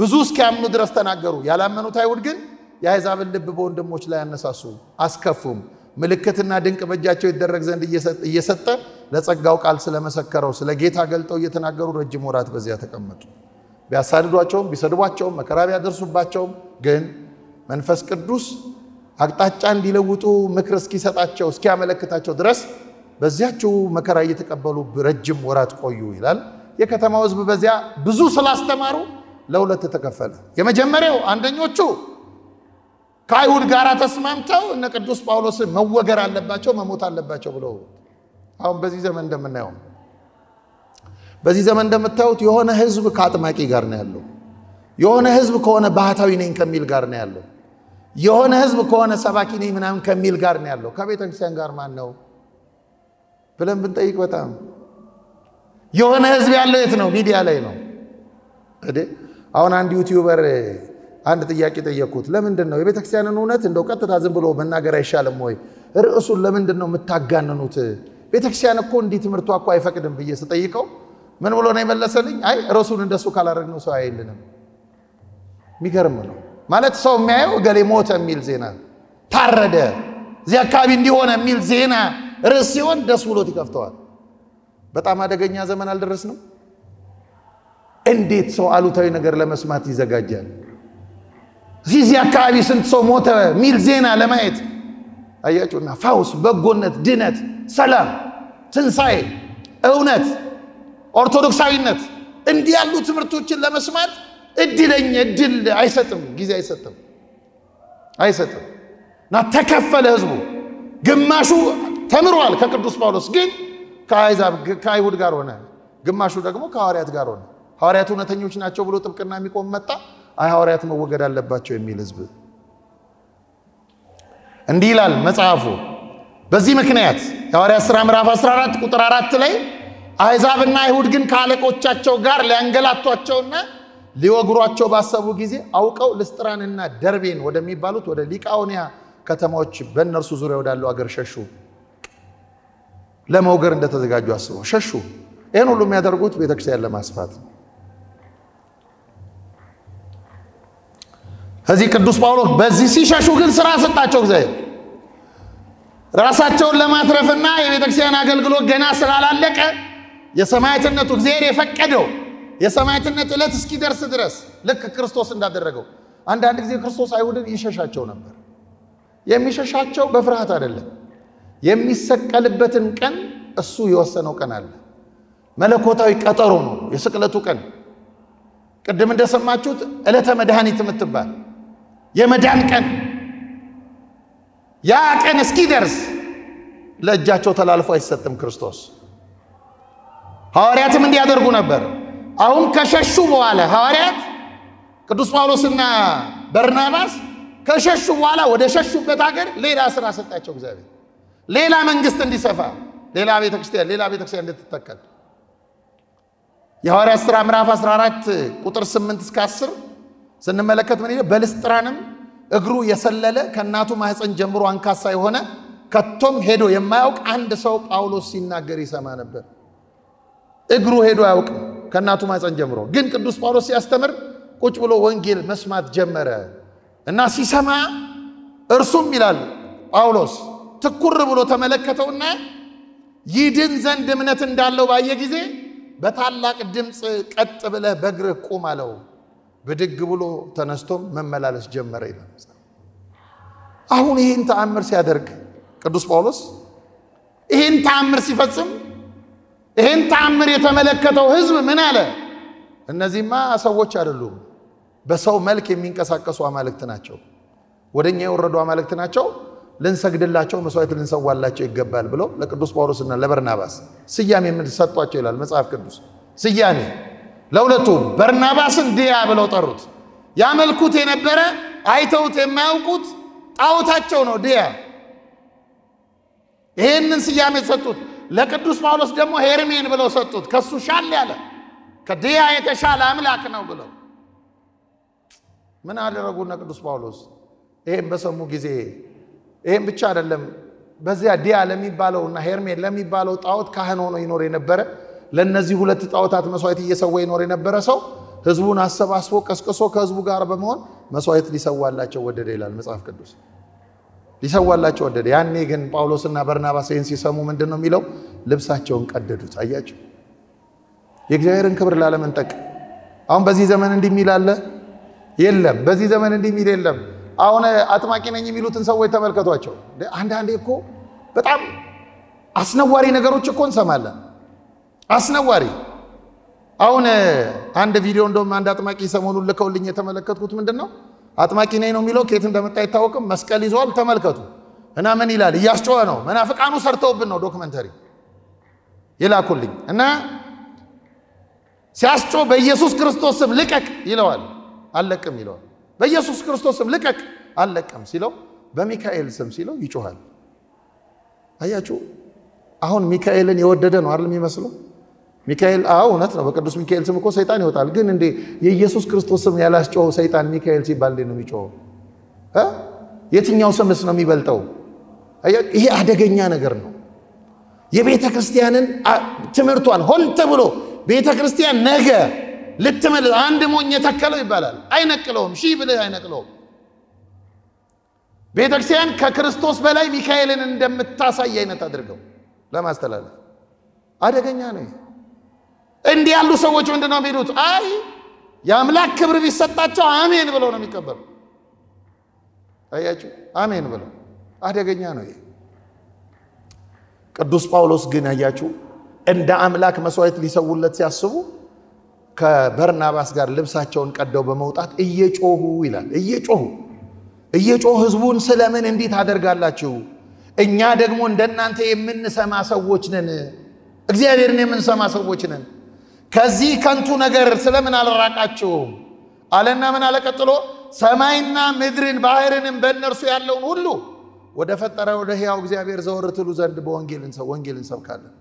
ብዙ እስኪያምኑ ድረስ ተናገሩ። ያላመኑት አይሁድ ግን የአሕዛብን ልብ በወንድሞች ላይ አነሳሱ፣ አስከፉም። ምልክትና ድንቅ በእጃቸው ይደረግ ዘንድ እየሰጠ ለጸጋው ቃል ስለመሰከረው ስለ ጌታ ገልጠው እየተናገሩ ረጅም ወራት በዚያ ተቀመጡ። ቢያሳድዷቸውም ቢሰድቧቸውም መከራ ቢያደርሱባቸውም ግን መንፈስ ቅዱስ አቅጣጫ እንዲለውጡ ምክር እስኪሰጣቸው እስኪያመለክታቸው ድረስ በዚያችው መከራ እየተቀበሉ ረጅም ወራት ቆዩ ይላል። የከተማው ሕዝብ በዚያ ብዙ ስላስተማሩ ለሁለት ተከፈለ። የመጀመሪያው አንደኞቹ ከአይሁድ ጋር ተስማምተው እነ ቅዱስ ጳውሎስ መወገር አለባቸው፣ መሞት አለባቸው ብለው አሁን በዚህ ዘመን እንደምናየው በዚህ ዘመን እንደምታዩት የሆነ ህዝብ ከአጥማቂ ጋር ነው ያለው። የሆነ ህዝብ ከሆነ ባህታዊ ነኝ ከሚል ጋር ነው ያለው። የሆነ ህዝብ ከሆነ ሰባኪ ነኝ ምናምን ከሚል ጋር ነው ያለው። ከቤተ ክርስቲያን ጋር ማን ነው ብለን ብንጠይቅ በጣም የሆነ ህዝብ ያለው የት ነው? ሚዲያ ላይ ነው። አሁን አንድ ዩቲዩበር አንድ ጥያቄ ጠየቅኩት። ለምንድን ነው የቤተክርስቲያንን እውነት እንደው ቀጥታ ዝም ብሎ መናገር አይሻልም ወይ? ርዕሱን ለምንድን ነው የምታጋንኑት? ቤተክርስቲያን እኮ እንዲህ ትምህርቷ እኮ አይፈቅድም ብዬ ስጠይቀው ምን ብሎ ነው የመለሰልኝ? አይ ርዕሱን እንደሱ ካላደረግነው ሰው አይልንም። የሚገርም ነው ማለት ሰው የሚያየው እገሌ ሞተ የሚል ዜና፣ ታረደ፣ እዚህ አካባቢ እንዲሆነ የሚል ዜና ርዕስ ሲሆን ደስ ብሎት ይከፍተዋል። በጣም አደገኛ ዘመን አልደረስንም? እንዴት ሰው አሉታዊ ነገር ለመስማት ይዘጋጃል? እዚህ አካባቢ ስንት ሰው ሞተ ሚል ዜና ለማየት አያጩና፣ ፈውስ፣ በጎነት፣ ድነት፣ ሰላም፣ ትንሣኤ፣ እውነት፣ ኦርቶዶክሳዊነት እንዲህ ያሉ ትምህርቶችን ለመስማት እድለኝ እድል አይሰጥም፣ ጊዜ አይሰጥም አይሰጥም። እና ተከፈለ ህዝቡ። ግማሹ ተምሯል ከቅዱስ ጳውሎስ ግን ከአይሁድ ጋር ሆነ፣ ግማሹ ደግሞ ከሐዋርያት ጋር ሆነ። ሐዋርያት እውነተኞች ናቸው ብሎ ጥብቅና የሚቆም መጣ። አይ ሐዋርያት መወገድ አለባቸው የሚል ህዝብ እንዲህ ይላል መጽሐፉ። በዚህ ምክንያት የሐዋርያት ሥራ ምዕራፍ 14 ቁጥር 4 ላይ አሕዛብና አይሁድ ግን ከአለቆቻቸው ጋር ሊያንገላቷቸውና ሊወግሯቸው ባሰቡ ጊዜ አውቀው ልስጥራንና ደርቤን ወደሚባሉት ወደ ሊቃኦንያ ከተማዎች በእነርሱ ዙሪያ ወዳለው አገር ሸሹ። ለመውገር እንደተዘጋጁ አስበው ሸሹ። ይህን ሁሉ የሚያደርጉት ቤተክርስቲያን ለማስፋት ነው። እዚህ ቅዱስ ጳውሎስ በዚህ ሲሸሹ ግን ስራ ሰጣቸው እግዚአብሔር። ራሳቸውን ለማትረፍና የቤተክርስቲያን አገልግሎት ገና ስላላለቀ የሰማዕትነቱ እግዚአብሔር የፈቀደው የሰማዕትነት ዕለት እስኪደርስ ድረስ ልክ ክርስቶስ እንዳደረገው አንዳንድ ጊዜ ክርስቶስ አይሁድን ይሸሻቸው ነበር። የሚሸሻቸው በፍርሃት አይደለም። የሚሰቀልበትን ቀን እሱ የወሰነው ቀን አለ። መለኮታዊ ቀጠሮ ነው የስቅለቱ ቀን። ቅድም እንደሰማችሁት ዕለተ መድኃኒት የምትባል የመዳን ቀን ያ ቀን እስኪደርስ ለእጃቸው ተላልፎ አይሰጥም ክርስቶስ። ሐዋርያትም እንዲያደርጉ ነበር። አሁን ከሸሹ በኋላ ሐዋርያት ቅዱስ ጳውሎስና በርናባስ ከሸሹ በኋላ ወደ ሸሹበት አገር ሌላ ስራ ሰጣቸው እግዚአብሔር። ሌላ መንግስት እንዲሰፋ፣ ሌላ ቤተክርስቲያን፣ ሌላ ቤተክርስቲያን እንድትተከል የሐዋርያት ሥራ ምዕራፍ 14 ቁጥር 8 እስከ 10 ስንመለከት ምን በልስጥራንም እግሩ የሰለለ ከእናቱ ማህፀን ጀምሮ አንካሳ የሆነ ከቶም ሄዶ የማያውቅ አንድ ሰው ጳውሎስ ሲናገር ይሰማ ነበር። እግሩ ሄዶ አያውቅም ከእናቱ ማህፀን ጀምሮ። ግን ቅዱስ ጳውሎስ ሲያስተምር ቁጭ ብሎ ወንጌል መስማት ጀመረ እና ሲሰማ እርሱም ይላል ጳውሎስ ትኩር ብሎ ተመለከተውና ይድን ዘንድ እምነት እንዳለው ባየ ጊዜ በታላቅ ድምፅ ቀጥ ብለህ በእግርህ ቁም አለው። ብድግ ብሎ ተነስቶ መመላለስ ጀመረ ይላል። አሁን ይህን ተአምር ሲያደርግ ቅዱስ ጳውሎስ ይህን ተአምር ሲፈጽም ይህን ተአምር የተመለከተው ህዝብ ምን አለ? እነዚህማ ሰዎች አይደሉም፣ በሰው መልክ የሚንቀሳቀሱ አማልክት ናቸው፣ ወደ እኛ የወረዱ አማልክት ናቸው፣ ልንሰግድላቸው፣ መስዋዕት ልንሰዋላቸው ይገባል ብለው ለቅዱስ ጳውሎስና ለበርናባስ ስያሜ የምንሰጧቸው ይላል መጽሐፍ ቅዱስ ስያሜ ለሁለቱ በርናባስን ዲያ ብለው ጠሩት። ያመልኩት የነበረ አይተውት የማያውቁት ጣዖታቸው ነው ዲያ። ይህንን ስያሜ ሰጡት። ለቅዱስ ጳውሎስ ደግሞ ሄርሜን ብለው ሰጡት። ከሱ ሻል ያለ ከዲያ የተሻለ አምላክ ነው ብለው ምን አደረጉነ ቅዱስ ጳውሎስ ይህም በሰሙ ጊዜ ይህም ብቻ አይደለም፣ በዚያ ዲያ ለሚባለው እና ሄርሜን ለሚባለው ጣዖት ካህን ሆኖ ይኖር የነበረ ለእነዚህ ሁለት ጣዖታት መስዋዕት እየሰዋ ይኖር የነበረ ሰው ህዝቡን አሰባስቦ ቀስቅሶ ከህዝቡ ጋር በመሆን መስዋዕት ሊሰዋላቸው ወደደ ይላል መጽሐፍ ቅዱስ። ሊሰዋላቸው ወደደ። ያኔ ግን ጳውሎስና በርናባስ ይህን ሲሰሙ ምንድን ነው የሚለው? ልብሳቸውን ቀደዱት። አያቸው። የእግዚአብሔርን ክብር ላለመንጠቅ። አሁን በዚህ ዘመን እንዲህ የሚል አለ የለም። በዚህ ዘመን እንዲህ የሚል የለም። አሁን አጥማቂ ነኝ የሚሉትን ሰዎች ተመልከቷቸው። አንዳንዴ እኮ በጣም አስነዋሪ ነገሮች እኮ እንሰማለን። አስነዋሪ። አሁን አንድ ቪዲዮ እንደውም አንድ አጥማቂ ሰሞኑን ልከውልኝ የተመለከትኩት ምንድን ነው አጥማቂ ነኝ ነው የሚለው ከየት እንደመጣ አይታወቅም። መስቀል ይዘዋል። ተመልከቱ እና ምን ይላል? እያስጮኸ ነው። መናፍቃኑ ሰርተውብን ነው ዶክመንተሪ ይላኩልኝ እና ሲያስጮ በኢየሱስ ክርስቶስ ስም ልቀቅ ይለዋል። አለቅም ይለዋል። በኢየሱስ ክርስቶስ ስም ልቀቅ፣ አለቅም ሲለው በሚካኤል ስም ሲለው ይጮኋል። አያችሁ፣ አሁን ሚካኤልን የወደደ ነው አይደል የሚመስለው? ሚካኤል አዎ እውነት ነው። በቅዱስ ሚካኤል ስም እኮ ሰይጣን ይወጣል። ግን እንዴ የኢየሱስ ክርስቶስ ስም ያላስጮኸው ሰይጣን ሚካኤል ሲባል እንዴ ነው የሚጮኸው? የትኛው ስምስ ነው የሚበልጠው? ይሄ አደገኛ ነገር ነው። የቤተ ክርስቲያንን ትምህርቷን ሆን ተብሎ ቤተ ክርስቲያን ነገ ልትመልስ አንድ ሞኝ የተከለው ይባላል። አይነቅለውም፣ ሺህ ብልህ አይነቅለውም። ቤተ ክርስቲያን ከክርስቶስ በላይ ሚካኤልን እንደምታሳይ አይነት አድርገው ለማስተላለፍ አደገኛ ነው። እንዲህ ያሉ ሰዎች ምንድን ነው የሚሉት? አይ የአምላክ ክብር ቢሰጣቸው አሜን ብለው ነው የሚቀበሉ። አያችሁ፣ አሜን ብለው አደገኛ ነው ይሄ። ቅዱስ ጳውሎስ ግን አያችሁ እንደ አምላክ መስዋዕት ሊሰውለት ሲያስቡ ከበርናባስ ጋር ልብሳቸውን ቀደው በመውጣት እየጮሁ ይላል እየጮሁ እየጮሁ ህዝቡን ስለምን እንዲህ ታደርጋላችሁ? እኛ ደግሞ እንደናንተ የምንሰማ ሰዎች ነን፣ እግዚአብሔርን የምንሰማ ሰዎች ነን። ከዚህ ከንቱ ነገር ስለምን አልራቃችሁም አለና ምን አለ ቀጥሎ ሰማይና ምድርን ባህርንም በእነርሱ ያለውን ሁሉ ወደ ፈጠረ ወደ ሕያው እግዚአብሔር ዘወር ትሉ ዘንድ በወንጌል እንሰብካለን።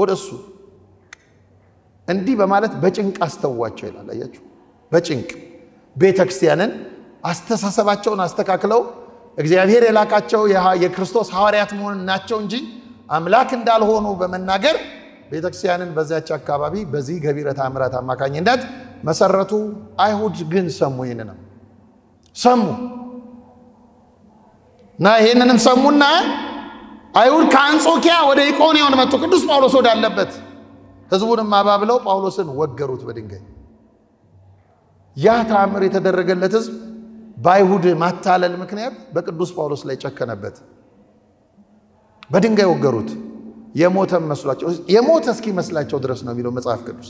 ወደ እሱ እንዲህ በማለት በጭንቅ አስተዋቸው ይላል። አያችሁ፣ በጭንቅ ቤተ ክርስቲያንን አስተሳሰባቸውን አስተካክለው እግዚአብሔር የላካቸው የክርስቶስ ሐዋርያት መሆን ናቸው እንጂ አምላክ እንዳልሆኑ በመናገር ቤተክርስቲያንን በዚያች አካባቢ በዚህ ገቢረ ተአምራት አማካኝነት መሰረቱ። አይሁድ ግን ሰሙ፣ ይህንንም ሰሙ እና ይህንንም ሰሙና አይሁድ ከአንጾኪያ ወደ ኢቆንዮን መጡ፣ ቅዱስ ጳውሎስ ወዳለበት። ህዝቡንም አባብለው ጳውሎስን ወገሩት በድንጋይ። ያ ተአምር የተደረገለት ህዝብ በአይሁድ ማታለል ምክንያት በቅዱስ ጳውሎስ ላይ ጨከነበት፣ በድንጋይ ወገሩት። የሞተ መስሏቸው የሞተ እስኪመስላቸው ድረስ ነው የሚለው መጽሐፍ ቅዱስ።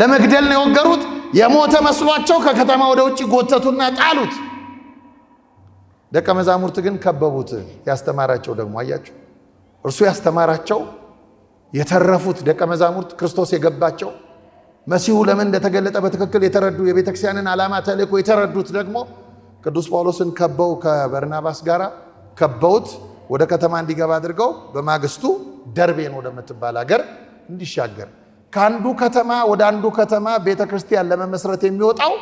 ለመግደል ነው የወገሩት። የሞተ መስሏቸው ከከተማ ወደ ውጭ ጎተቱና ጣሉት። ደቀ መዛሙርት ግን ከበቡት። ያስተማራቸው ደግሞ አያችሁ፣ እርሱ ያስተማራቸው የተረፉት ደቀ መዛሙርት ክርስቶስ የገባቸው መሲሁ ለምን እንደተገለጠ በትክክል የተረዱ የቤተክርስቲያንን ዓላማ ተልእኮ የተረዱት ደግሞ ቅዱስ ጳውሎስን ከበው ከበርናባስ ጋር ከበውት ወደ ከተማ እንዲገባ አድርገው በማግስቱ ደርቤን ወደምትባል ሀገር እንዲሻገር ከአንዱ ከተማ ወደ አንዱ ከተማ ቤተ ክርስቲያን ለመመስረት የሚወጣው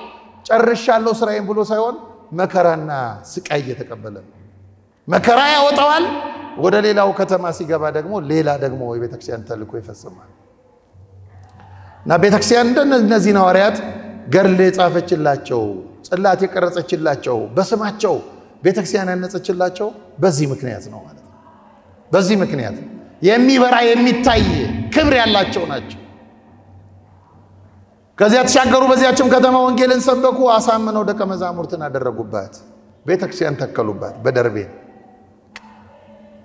ጨርሻለሁ ስራዬን ብሎ ሳይሆን መከራና ስቃይ እየተቀበለ ነው። መከራ ያወጣዋል። ወደ ሌላው ከተማ ሲገባ ደግሞ ሌላ ደግሞ የቤተክርስቲያን ተልእኮ ይፈጽማል እና ቤተክርስቲያን እንደነዚህን ሐዋርያት ገድል የጻፈችላቸው፣ ጽላት የቀረጸችላቸው በስማቸው ቤተክርስቲያን ያነጸችላቸው በዚህ ምክንያት ነው ማለት ነው። በዚህ ምክንያት የሚበራ የሚታይ ክብር ያላቸው ናቸው። ከዚያ ተሻገሩ። በዚያችም ከተማ ወንጌልን ሰበኩ። አሳምነው ደቀ መዛሙርትን አደረጉባት፣ ቤተክርስቲያን ተከሉባት በደርቤ።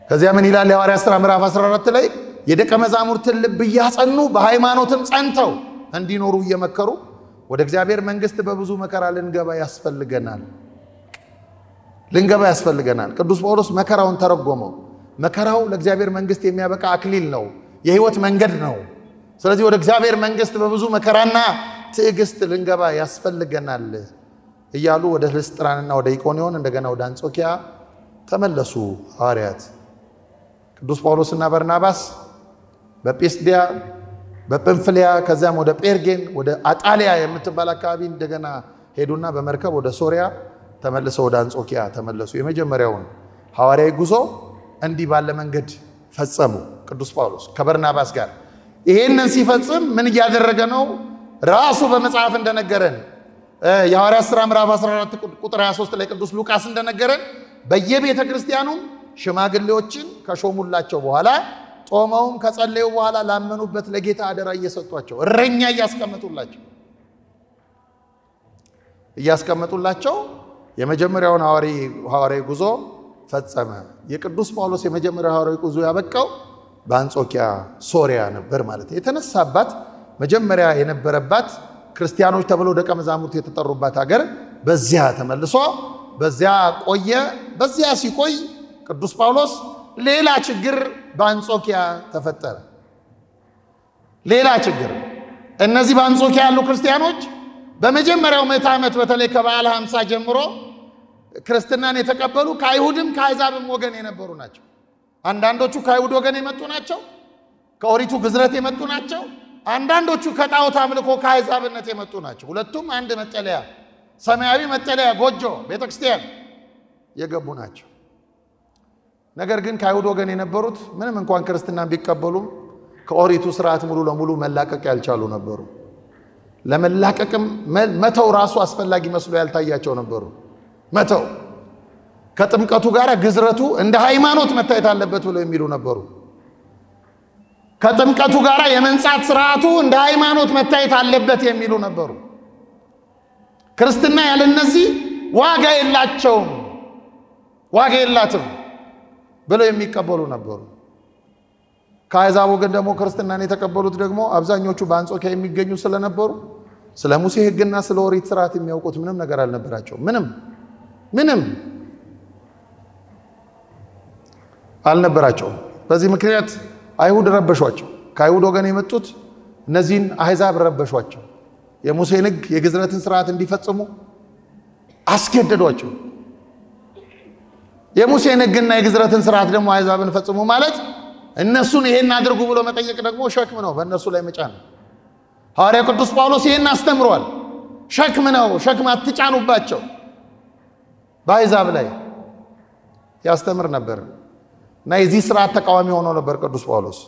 ከዚያ ምን ይላል የሐዋርያት ሥራ ምዕራፍ 14 ላይ የደቀ መዛሙርትን ልብ እያጸኑ በሃይማኖትም ጸንተው እንዲኖሩ እየመከሩ ወደ እግዚአብሔር መንግሥት በብዙ መከራ ልንገባ ያስፈልገናል ልንገባ ያስፈልገናል። ቅዱስ ጳውሎስ መከራውን ተረጎመው። መከራው ለእግዚአብሔር መንግስት የሚያበቃ አክሊል ነው፣ የህይወት መንገድ ነው። ስለዚህ ወደ እግዚአብሔር መንግስት በብዙ መከራና ትዕግስት ልንገባ ያስፈልገናል እያሉ ወደ ልስጥራንና ወደ ኢቆኒዮን እንደገና ወደ አንጾኪያ ተመለሱ ሐዋርያት። ቅዱስ ጳውሎስና በርናባስ በጲስድያ በጵንፍልያ ከዚያም ወደ ጴርጌን ወደ አጣሊያ የምትባል አካባቢ እንደገና ሄዱና በመርከብ ወደ ሶሪያ ተመልሰው ወደ አንጾኪያ ተመለሱ። የመጀመሪያውን ሐዋርያዊ ጉዞ እንዲህ ባለ መንገድ ፈጸሙ። ቅዱስ ጳውሎስ ከበርናባስ ጋር ይሄንን ሲፈጽም ምን እያደረገ ነው? ራሱ በመጽሐፍ እንደነገረን የሐዋርያት ሥራ ምዕራፍ 14 ቁጥር 23 ላይ ቅዱስ ሉቃስ እንደነገረን በየቤተ ክርስቲያኑም ሽማግሌዎችን ከሾሙላቸው በኋላ ጾመውም ከጸለዩ በኋላ ላመኑበት ለጌታ አደራ እየሰጧቸው እረኛ እያስቀመጡላቸው እያስቀመጡላቸው የመጀመሪያውን ሐዋርያዊ ጉዞ ፈጸመ። የቅዱስ ጳውሎስ የመጀመሪያው ሐዋርያዊ ጉዞ ያበቃው በአንጾኪያ ሶሪያ ነበር ማለት ነው። የተነሳባት መጀመሪያ የነበረባት ክርስቲያኖች ተብለው ደቀ መዛሙርት የተጠሩባት ሀገር በዚያ ተመልሶ በዚያ ቆየ። በዚያ ሲቆይ ቅዱስ ጳውሎስ ሌላ ችግር በአንጾኪያ ተፈጠረ። ሌላ ችግር እነዚህ በአንጾኪያ ያሉ ክርስቲያኖች በመጀመሪያው ምዕተ ዓመት በተለይ ከበዓለ ሃምሳ ጀምሮ ክርስትናን የተቀበሉ ከአይሁድም ከአሕዛብም ወገን የነበሩ ናቸው። አንዳንዶቹ ከአይሁድ ወገን የመጡ ናቸው፣ ከኦሪቱ ግዝረት የመጡ ናቸው። አንዳንዶቹ ከጣዖት አምልኮ ከአሕዛብነት የመጡ ናቸው። ሁለቱም አንድ መጠለያ፣ ሰማያዊ መጠለያ ጎጆ ቤተክርስቲያን የገቡ ናቸው። ነገር ግን ከአይሁድ ወገን የነበሩት ምንም እንኳን ክርስትናን ቢቀበሉም ከኦሪቱ ስርዓት ሙሉ ለሙሉ መላቀቅ ያልቻሉ ነበሩ። ለመላቀቅም መተው ራሱ አስፈላጊ መስሎ ያልታያቸው ነበሩ። መተው ከጥምቀቱ ጋር ግዝረቱ እንደ ሃይማኖት መታየት አለበት ብለው የሚሉ ነበሩ። ከጥምቀቱ ጋር የመንጻት ስርዓቱ እንደ ሃይማኖት መታየት አለበት የሚሉ ነበሩ። ክርስትና ያለ እነዚህ ዋጋ የላቸውም፣ ዋጋ የላትም ብለው የሚቀበሉ ነበሩ። ከአሕዛብ ወገን ደግሞ ክርስትናን የተቀበሉት ደግሞ አብዛኞቹ በአንጾኪያ የሚገኙ ስለነበሩ ስለ ሙሴ ሕግና ስለ ኦሪት ስርዓት የሚያውቁት ምንም ነገር አልነበራቸው ምንም ምንም አልነበራቸውም። በዚህ ምክንያት አይሁድ ረበሿቸው። ከአይሁድ ወገን የመጡት እነዚህን አሕዛብ ረበሿቸው። የሙሴን ሕግ የግዝረትን ስርዓት እንዲፈጽሙ አስገደዷቸው። የሙሴን ሕግና የግዝረትን ስርዓት ደግሞ አሕዛብን ፈጽሙ ማለት እነሱን ይሄን አድርጉ ብሎ መጠየቅ ደግሞ ሸክም ነው፣ በእነሱ ላይ መጫን ነው። ሐዋርያ ቅዱስ ጳውሎስ ይሄን አስተምሯል። ሸክም ነው፣ ሸክም አትጫኑባቸው። በአሕዛብ ላይ ያስተምር ነበር እና የዚህ ስርዓት ተቃዋሚ ሆኖ ነበር ቅዱስ ጳውሎስ።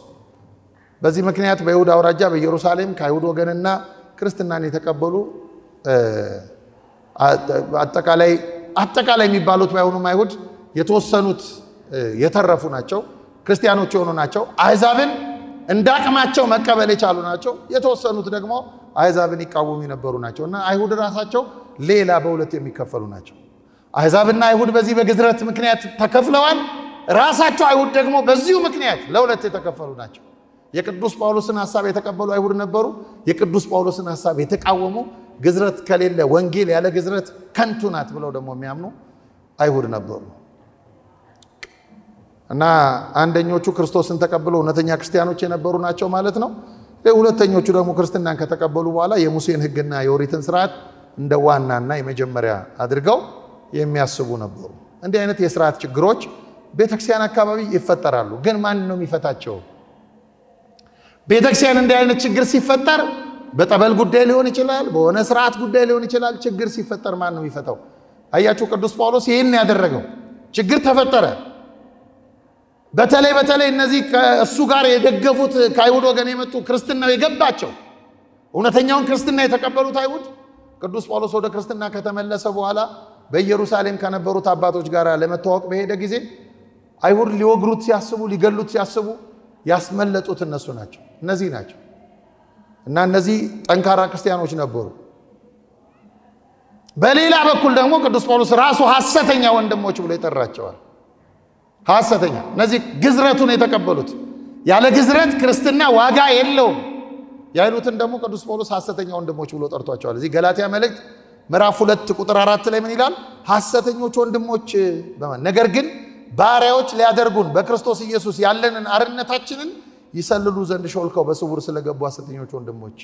በዚህ ምክንያት በይሁድ አውራጃ በኢየሩሳሌም ከአይሁድ ወገንና ክርስትናን የተቀበሉ አጠቃላይ አጠቃላይ የሚባሉት ባይሆኑም አይሁድ የተወሰኑት የተረፉ ናቸው፣ ክርስቲያኖች የሆኑ ናቸው። አሕዛብን እንደ አቅማቸው መቀበል የቻሉ ናቸው። የተወሰኑት ደግሞ አሕዛብን ይቃወሙ የነበሩ ናቸው እና አይሁድ ራሳቸው ሌላ በሁለት የሚከፈሉ ናቸው። አሕዛብና አይሁድ በዚህ በግዝረት ምክንያት ተከፍለዋል። ራሳቸው አይሁድ ደግሞ በዚሁ ምክንያት ለሁለት የተከፈሉ ናቸው። የቅዱስ ጳውሎስን ሐሳብ የተቀበሉ አይሁድ ነበሩ። የቅዱስ ጳውሎስን ሐሳብ የተቃወሙ ግዝረት ከሌለ ወንጌል ያለ ግዝረት ከንቱ ናት ብለው ደግሞ የሚያምኑ አይሁድ ነበሩ እና አንደኞቹ ክርስቶስን ተቀብለው እውነተኛ ክርስቲያኖች የነበሩ ናቸው ማለት ነው። ሁለተኞቹ ደግሞ ክርስትናን ከተቀበሉ በኋላ የሙሴን ሕግና የኦሪትን ስርዓት እንደ ዋናና የመጀመሪያ አድርገው የሚያስቡ ነበሩ። እንዲህ አይነት የስርዓት ችግሮች ቤተክርስቲያን አካባቢ ይፈጠራሉ። ግን ማን ነው የሚፈታቸው? ቤተክርስቲያን እንዲህ አይነት ችግር ሲፈጠር በጠበል ጉዳይ ሊሆን ይችላል፣ በሆነ ስርዓት ጉዳይ ሊሆን ይችላል። ችግር ሲፈጠር ማን ነው የሚፈታው? አያችሁ፣ ቅዱስ ጳውሎስ ይህን ያደረገው ችግር ተፈጠረ። በተለይ በተለይ እነዚህ ከእሱ ጋር የደገፉት ከአይሁድ ወገን የመጡ ክርስትናው የገባቸው እውነተኛውን ክርስትና የተቀበሉት አይሁድ ቅዱስ ጳውሎስ ወደ ክርስትና ከተመለሰ በኋላ በኢየሩሳሌም ከነበሩት አባቶች ጋር ለመተዋወቅ በሄደ ጊዜ አይሁድ ሊወግሩት ሲያስቡ፣ ሊገሉት ሲያስቡ ያስመለጡት እነሱ ናቸው። እነዚህ ናቸው እና እነዚህ ጠንካራ ክርስቲያኖች ነበሩ። በሌላ በኩል ደግሞ ቅዱስ ጳውሎስ ራሱ ሐሰተኛ ወንድሞች ብሎ ይጠራቸዋል። ሐሰተኛ እነዚህ ግዝረቱን የተቀበሉት ያለ ግዝረት ክርስትና ዋጋ የለውም ያይሉትን ደግሞ ቅዱስ ጳውሎስ ሐሰተኛ ወንድሞች ብሎ ጠርቷቸዋል። እዚህ ገላትያ መልእክት ምዕራፍ ሁለት ቁጥር አራት ላይ ምን ይላል? ሐሰተኞች ወንድሞች ነገር ግን ባሪያዎች ሊያደርጉን በክርስቶስ ኢየሱስ ያለንን አርነታችንን ይሰልሉ ዘንድ ሾልከው በስውር ስለገቡ ሐሰተኞች ወንድሞች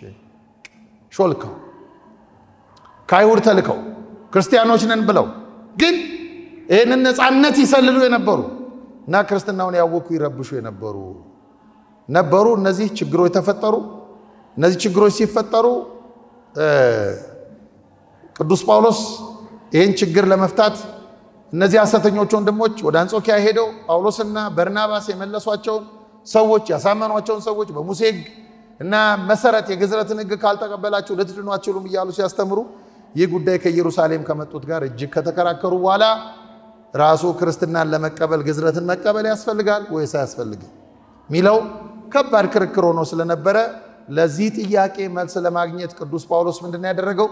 ሾልከው ከአይሁድ ተልከው ክርስቲያኖች ነን ብለው ግን ይህንን ነፃነት ይሰልሉ የነበሩ እና ክርስትናውን ያወኩ ይረብሹ የነበሩ ነበሩ። እነዚህ ችግሮች ተፈጠሩ። እነዚህ ችግሮች ሲፈጠሩ ቅዱስ ጳውሎስ ይህን ችግር ለመፍታት እነዚህ ሐሰተኞች ወንድሞች ወደ አንጾኪያ ሄደው ጳውሎስና በርናባስ የመለሷቸውን ሰዎች ያሳመኗቸውን ሰዎች በሙሴ ሕግ እና መሰረት የግዝረትን ሕግ ካልተቀበላችሁ ልትድኑ አትችሉም እያሉ ሲያስተምሩ ይህ ጉዳይ ከኢየሩሳሌም ከመጡት ጋር እጅግ ከተከራከሩ በኋላ ራሱ ክርስትናን ለመቀበል ግዝረትን መቀበል ያስፈልጋል ወይስ አያስፈልግም ሚለው ከባድ ክርክር ሆኖ ስለነበረ ለዚህ ጥያቄ መልስ ለማግኘት ቅዱስ ጳውሎስ ምንድን ያደረገው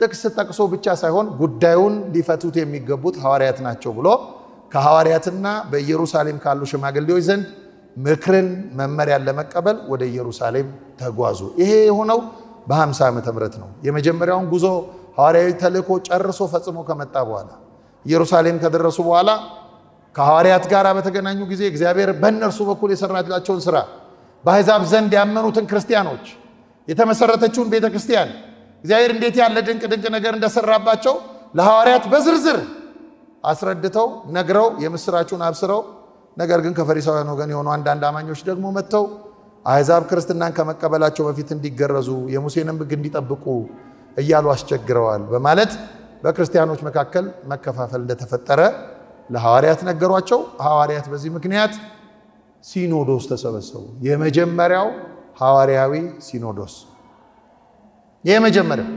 ጥቅስ ጠቅሶ ብቻ ሳይሆን ጉዳዩን ሊፈቱት የሚገቡት ሐዋርያት ናቸው ብሎ ከሐዋርያትና በኢየሩሳሌም ካሉ ሽማግሌዎች ዘንድ ምክርን መመሪያን ለመቀበል ወደ ኢየሩሳሌም ተጓዙ። ይሄ የሆነው በ50 ዓመተ ምህረት ነው። የመጀመሪያውን ጉዞ ሐዋርያዊ ተልእኮ ጨርሶ ፈጽሞ ከመጣ በኋላ ኢየሩሳሌም ከደረሱ በኋላ ከሐዋርያት ጋር በተገናኙ ጊዜ እግዚአብሔር በእነርሱ በኩል የሰራላቸውን ስራ በአሕዛብ ዘንድ ያመኑትን ክርስቲያኖች የተመሰረተችውን ቤተ ክርስቲያን እግዚአብሔር እንዴት ያለ ድንቅ ድንቅ ነገር እንደሰራባቸው ለሐዋርያት በዝርዝር አስረድተው ነግረው የምስራቹን አብስረው ነገር ግን ከፈሪሳውያን ወገን የሆኑ አንዳንድ አማኞች ደግሞ መጥተው አሕዛብ ክርስትናን ከመቀበላቸው በፊት እንዲገረዙ የሙሴንም ሕግ እንዲጠብቁ እያሉ አስቸግረዋል በማለት በክርስቲያኖች መካከል መከፋፈል እንደተፈጠረ ለሐዋርያት ነገሯቸው። ሐዋርያት በዚህ ምክንያት ሲኖዶስ ተሰበሰቡ። የመጀመሪያው ሐዋርያዊ ሲኖዶስ የመጀመሪያው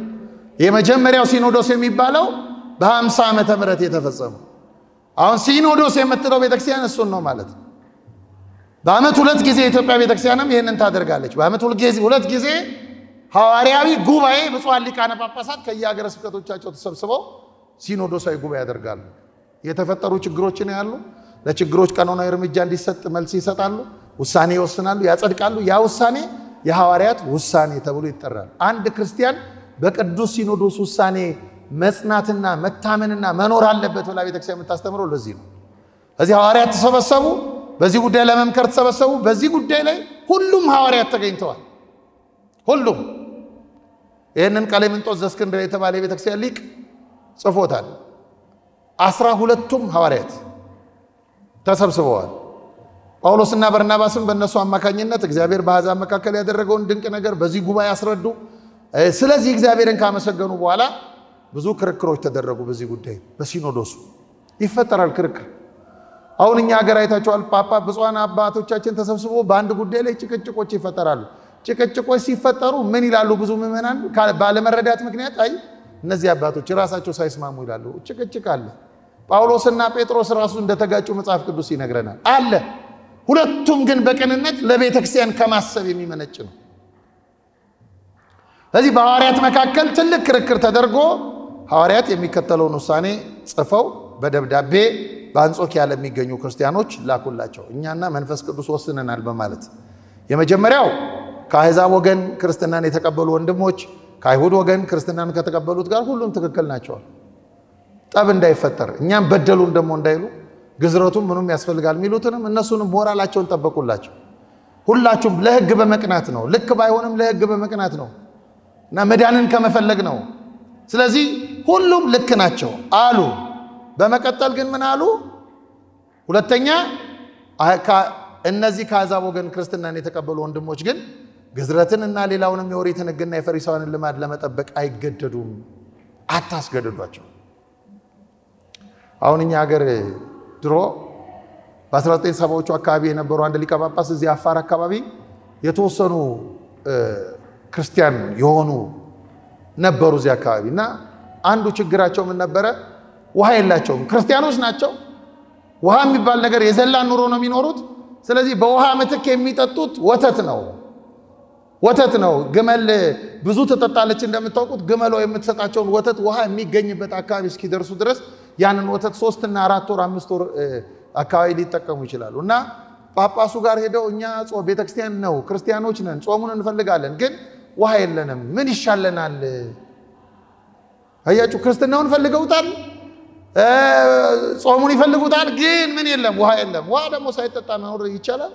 የመጀመሪያው ሲኖዶስ የሚባለው በ50 ዓመተ ምህረት የተፈጸመው አሁን ሲኖዶስ የምትለው ቤተክርስቲያን እሱን ነው ማለት ነው። በአመት ሁለት ጊዜ የኢትዮጵያ ቤተክርስቲያንም ይህንን ታደርጋለች። በአመት ሁለት ጊዜ ሐዋርያዊ ጉባኤ ብፁዓን ሊቃነ ጳጳሳት ከየሀገረ ስብከቶቻቸው ተሰብስበው ሲኖዶሳዊ ጉባኤ ያደርጋሉ። የተፈጠሩ ችግሮችን ያሉ ለችግሮች ቀኖናዊ እርምጃ እንዲሰጥ መልስ ይሰጣሉ፣ ውሳኔ ይወስናሉ፣ ያጸድቃሉ። ያ ውሳኔ የሐዋርያት ውሳኔ ተብሎ ይጠራል። አንድ ክርስቲያን በቅዱስ ሲኖዶስ ውሳኔ መጽናትና መታመንና መኖር አለበት ብላ ቤተክርስቲያን የምታስተምረው ለዚህ ነው። እዚህ ሐዋርያት ተሰበሰቡ፣ በዚህ ጉዳይ ለመምከር ተሰበሰቡ። በዚህ ጉዳይ ላይ ሁሉም ሐዋርያት ተገኝተዋል። ሁሉም ይህንን ቀሌምንጦስ ዘእስክንድርያ የተባለ የቤተክርስቲያን ሊቅ ጽፎታል። አስራ ሁለቱም ሐዋርያት ተሰብስበዋል። ጳውሎስና በርናባስም በእነሱ አማካኝነት እግዚአብሔር በአሕዛብ መካከል ያደረገውን ድንቅ ነገር በዚህ ጉባኤ አስረዱ። ስለዚህ እግዚአብሔርን ካመሰገኑ በኋላ ብዙ ክርክሮች ተደረጉ። በዚህ ጉዳይ በሲኖዶሱ ይፈጠራል ክርክር። አሁን እኛ ሀገር አይታችኋል። ፓፓ ብፁዓን አባቶቻችን ተሰብስቦ በአንድ ጉዳይ ላይ ጭቅጭቆች ይፈጠራሉ። ጭቅጭቆች ሲፈጠሩ ምን ይላሉ? ብዙ ምዕመናን ባለመረዳት ምክንያት አይ እነዚህ አባቶች ራሳቸው ሳይስማሙ ይላሉ። ጭቅጭቅ አለ። ጳውሎስና ጴጥሮስ ራሱ እንደተጋጩ መጽሐፍ ቅዱስ ይነግረናል አለ ሁለቱም ግን በቅንነት ለቤተ ክርስቲያን ከማሰብ የሚመነጭ ነው። ስለዚህ በሐዋርያት መካከል ትልቅ ክርክር ተደርጎ ሐዋርያት የሚከተለውን ውሳኔ ጽፈው በደብዳቤ በአንጾኪያ ለሚገኙ ክርስቲያኖች ላኩላቸው። እኛና መንፈስ ቅዱስ ወስነናል በማለት የመጀመሪያው ከአሕዛብ ወገን ክርስትናን የተቀበሉ ወንድሞች ከአይሁድ ወገን ክርስትናን ከተቀበሉት ጋር ሁሉም ትክክል ናቸዋል። ጠብ እንዳይፈጠር እኛም በደሉን ደግሞ እንዳይሉ ግዝረቱም ምኑም ያስፈልጋል የሚሉትንም እነሱንም ሞራላቸውን ጠበቁላቸው። ሁላችሁም ለህግ በመቅናት ነው። ልክ ባይሆንም ለህግ በመቅናት ነው እና መዳንን ከመፈለግ ነው። ስለዚህ ሁሉም ልክ ናቸው አሉ። በመቀጠል ግን ምን አሉ? ሁለተኛ እነዚህ ከአሕዛብ ወገን ክርስትናን የተቀበሉ ወንድሞች ግን ግዝረትን እና ሌላውንም የኦሪትን ህግና የፈሪሳውያንን ልማድ ለመጠበቅ አይገደዱም። አታስገድዷቸው። አሁን እኛ ሀገር ድሮ በ1970ዎቹ አካባቢ የነበሩ አንድ ሊቀ ጳጳስ እዚህ አፋር አካባቢ የተወሰኑ ክርስቲያን የሆኑ ነበሩ እዚህ አካባቢ እና አንዱ ችግራቸው ምን ነበረ? ውሃ የላቸውም። ክርስቲያኖች ናቸው። ውሃ የሚባል ነገር የዘላን ኑሮ ነው የሚኖሩት። ስለዚህ በውሃ ምትክ የሚጠጡት ወተት ነው ወተት ነው። ግመል ብዙ ትጠጣለች እንደምታውቁት። ግመሏ የምትሰጣቸውን ወተት ውሃ የሚገኝበት አካባቢ እስኪደርሱ ድረስ ያንን ወተት ሶስትና አራት ወር አምስት ወር አካባቢ ሊጠቀሙ ይችላሉ እና ጳጳሱ ጋር ሄደው እኛ ቤተክርስቲያን ነው ክርስቲያኖች ነን፣ ጾሙን እንፈልጋለን፣ ግን ውሃ የለንም፣ ምን ይሻለናል? አያችሁ፣ ክርስትናውን ፈልገውታል፣ ጾሙን ይፈልጉታል፣ ግን ምን የለም፣ ውሃ የለም። ውሃ ደግሞ ሳይጠጣ መኖር ይቻላል?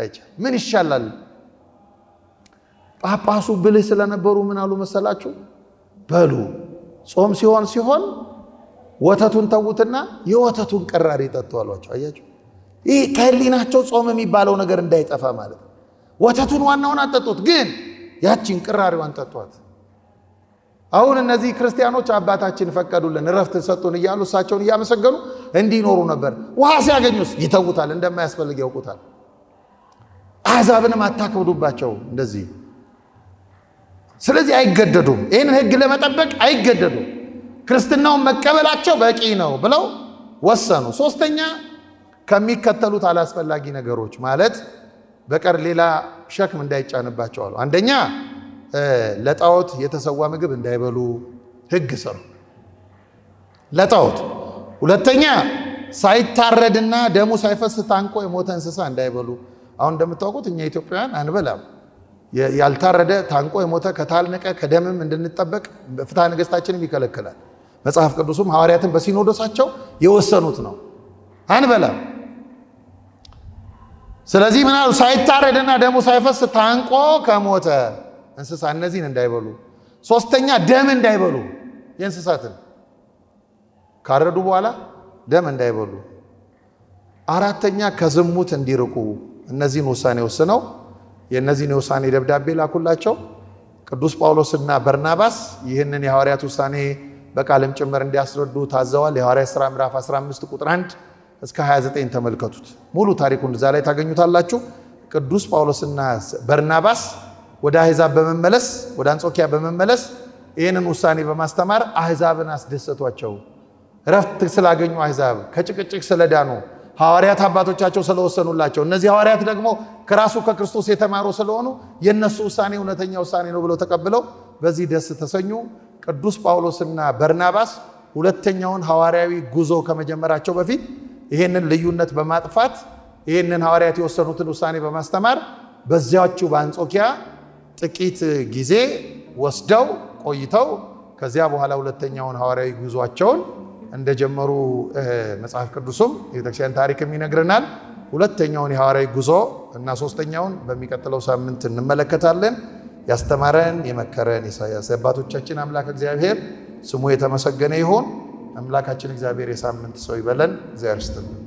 አይቻል ምን ይሻላል? ጳጳሱ ብልህ ስለነበሩ ምን አሉ መሰላችሁ? በሉ ጾም ሲሆን ሲሆን ወተቱን ተዉትና የወተቱን ቅራሪ ጠጡ አሏቸው። አያቸው ይህ ከህሊናቸው ጾም የሚባለው ነገር እንዳይጠፋ ማለት ነው። ወተቱን ዋናውን አጠጡት፣ ግን ያቺን ቅራሪዋን ጠጧት። አሁን እነዚህ ክርስቲያኖች አባታችን ፈቀዱልን፣ እረፍት ሰጡን እያሉ እሳቸውን እያመሰገኑ እንዲኖሩ ነበር። ውሃ ሲያገኙስ ይተዉታል፣ እንደማያስፈልግ ያውቁታል። አሕዛብንም አታክብዱባቸው እንደዚህ። ስለዚህ አይገደዱም፣ ይህንን ህግ ለመጠበቅ አይገደዱም። ክርስትናውን መቀበላቸው በቂ ነው ብለው ወሰኑ። ሶስተኛ ከሚከተሉት አላስፈላጊ ነገሮች ማለት በቀር ሌላ ሸክም እንዳይጫንባቸው አሉ። አንደኛ ለጣዖት የተሰዋ ምግብ እንዳይበሉ ህግ ሰሩ ለጣዖት። ሁለተኛ ሳይታረድና ደሙ ሳይፈስ ታንቆ የሞተ እንስሳ እንዳይበሉ። አሁን እንደምታውቁት እኛ ኢትዮጵያውያን አንበላም። ያልታረደ ታንቆ የሞተ ከታልነቀ ከደምም እንድንጠበቅ ፍትሐ ነገሥታችንም ይከለክላል። መጽሐፍ ቅዱሱም ሐዋርያትን በሲኖዶሳቸው የወሰኑት ነው አንበላም። ስለዚህ ምናል ሳይታረድና ደሙ ሳይፈስ ታንቆ ከሞተ እንስሳ እነዚህን እንዳይበሉ፣ ሶስተኛ ደም እንዳይበሉ የእንስሳትን ካረዱ በኋላ ደም እንዳይበሉ፣ አራተኛ ከዝሙት እንዲርቁ እነዚህን ውሳኔ ወስነው የእነዚህን የውሳኔ ደብዳቤ ላኩላቸው። ቅዱስ ጳውሎስና በርናባስ ይህንን የሐዋርያት ውሳኔ በቃልም ጭምር እንዲያስረዱ ታዘዋል። የሐዋርያ ሥራ ምዕራፍ 15 ቁጥር 1 እስከ 29 ተመልከቱት። ሙሉ ታሪኩን እዛ ላይ ታገኙታላችሁ። ቅዱስ ጳውሎስና በርናባስ ወደ አሕዛብ በመመለስ ወደ አንጾኪያ በመመለስ ይህንን ውሳኔ በማስተማር አሕዛብን አስደሰቷቸው። እረፍት ስላገኙ አሕዛብ ከጭቅጭቅ ስለዳኑ ሐዋርያት አባቶቻቸው ስለወሰኑላቸው እነዚህ ሐዋርያት ደግሞ ከራሱ ከክርስቶስ የተማሩ ስለሆኑ የእነሱ ውሳኔ እውነተኛ ውሳኔ ነው ብለው ተቀብለው በዚህ ደስ ተሰኙ። ቅዱስ ጳውሎስና በርናባስ ሁለተኛውን ሐዋርያዊ ጉዞ ከመጀመራቸው በፊት ይህንን ልዩነት በማጥፋት ይህንን ሐዋርያት የወሰኑትን ውሳኔ በማስተማር በዚያችው በአንጾኪያ ጥቂት ጊዜ ወስደው ቆይተው ከዚያ በኋላ ሁለተኛውን ሐዋርያዊ ጉዟቸውን እንደጀመሩ መጽሐፍ ቅዱሱም የቤተክርስቲያን ታሪክም ይነግረናል። ሁለተኛውን የሐዋርያዊ ጉዞ እና ሶስተኛውን በሚቀጥለው ሳምንት እንመለከታለን። ያስተማረን የመከረን ኢሳያስ የአባቶቻችን አምላክ እግዚአብሔር ስሙ የተመሰገነ ይሁን። አምላካችን እግዚአብሔር የሳምንት ሰው ይበለን። እግዚአብሔር ይስጥልን።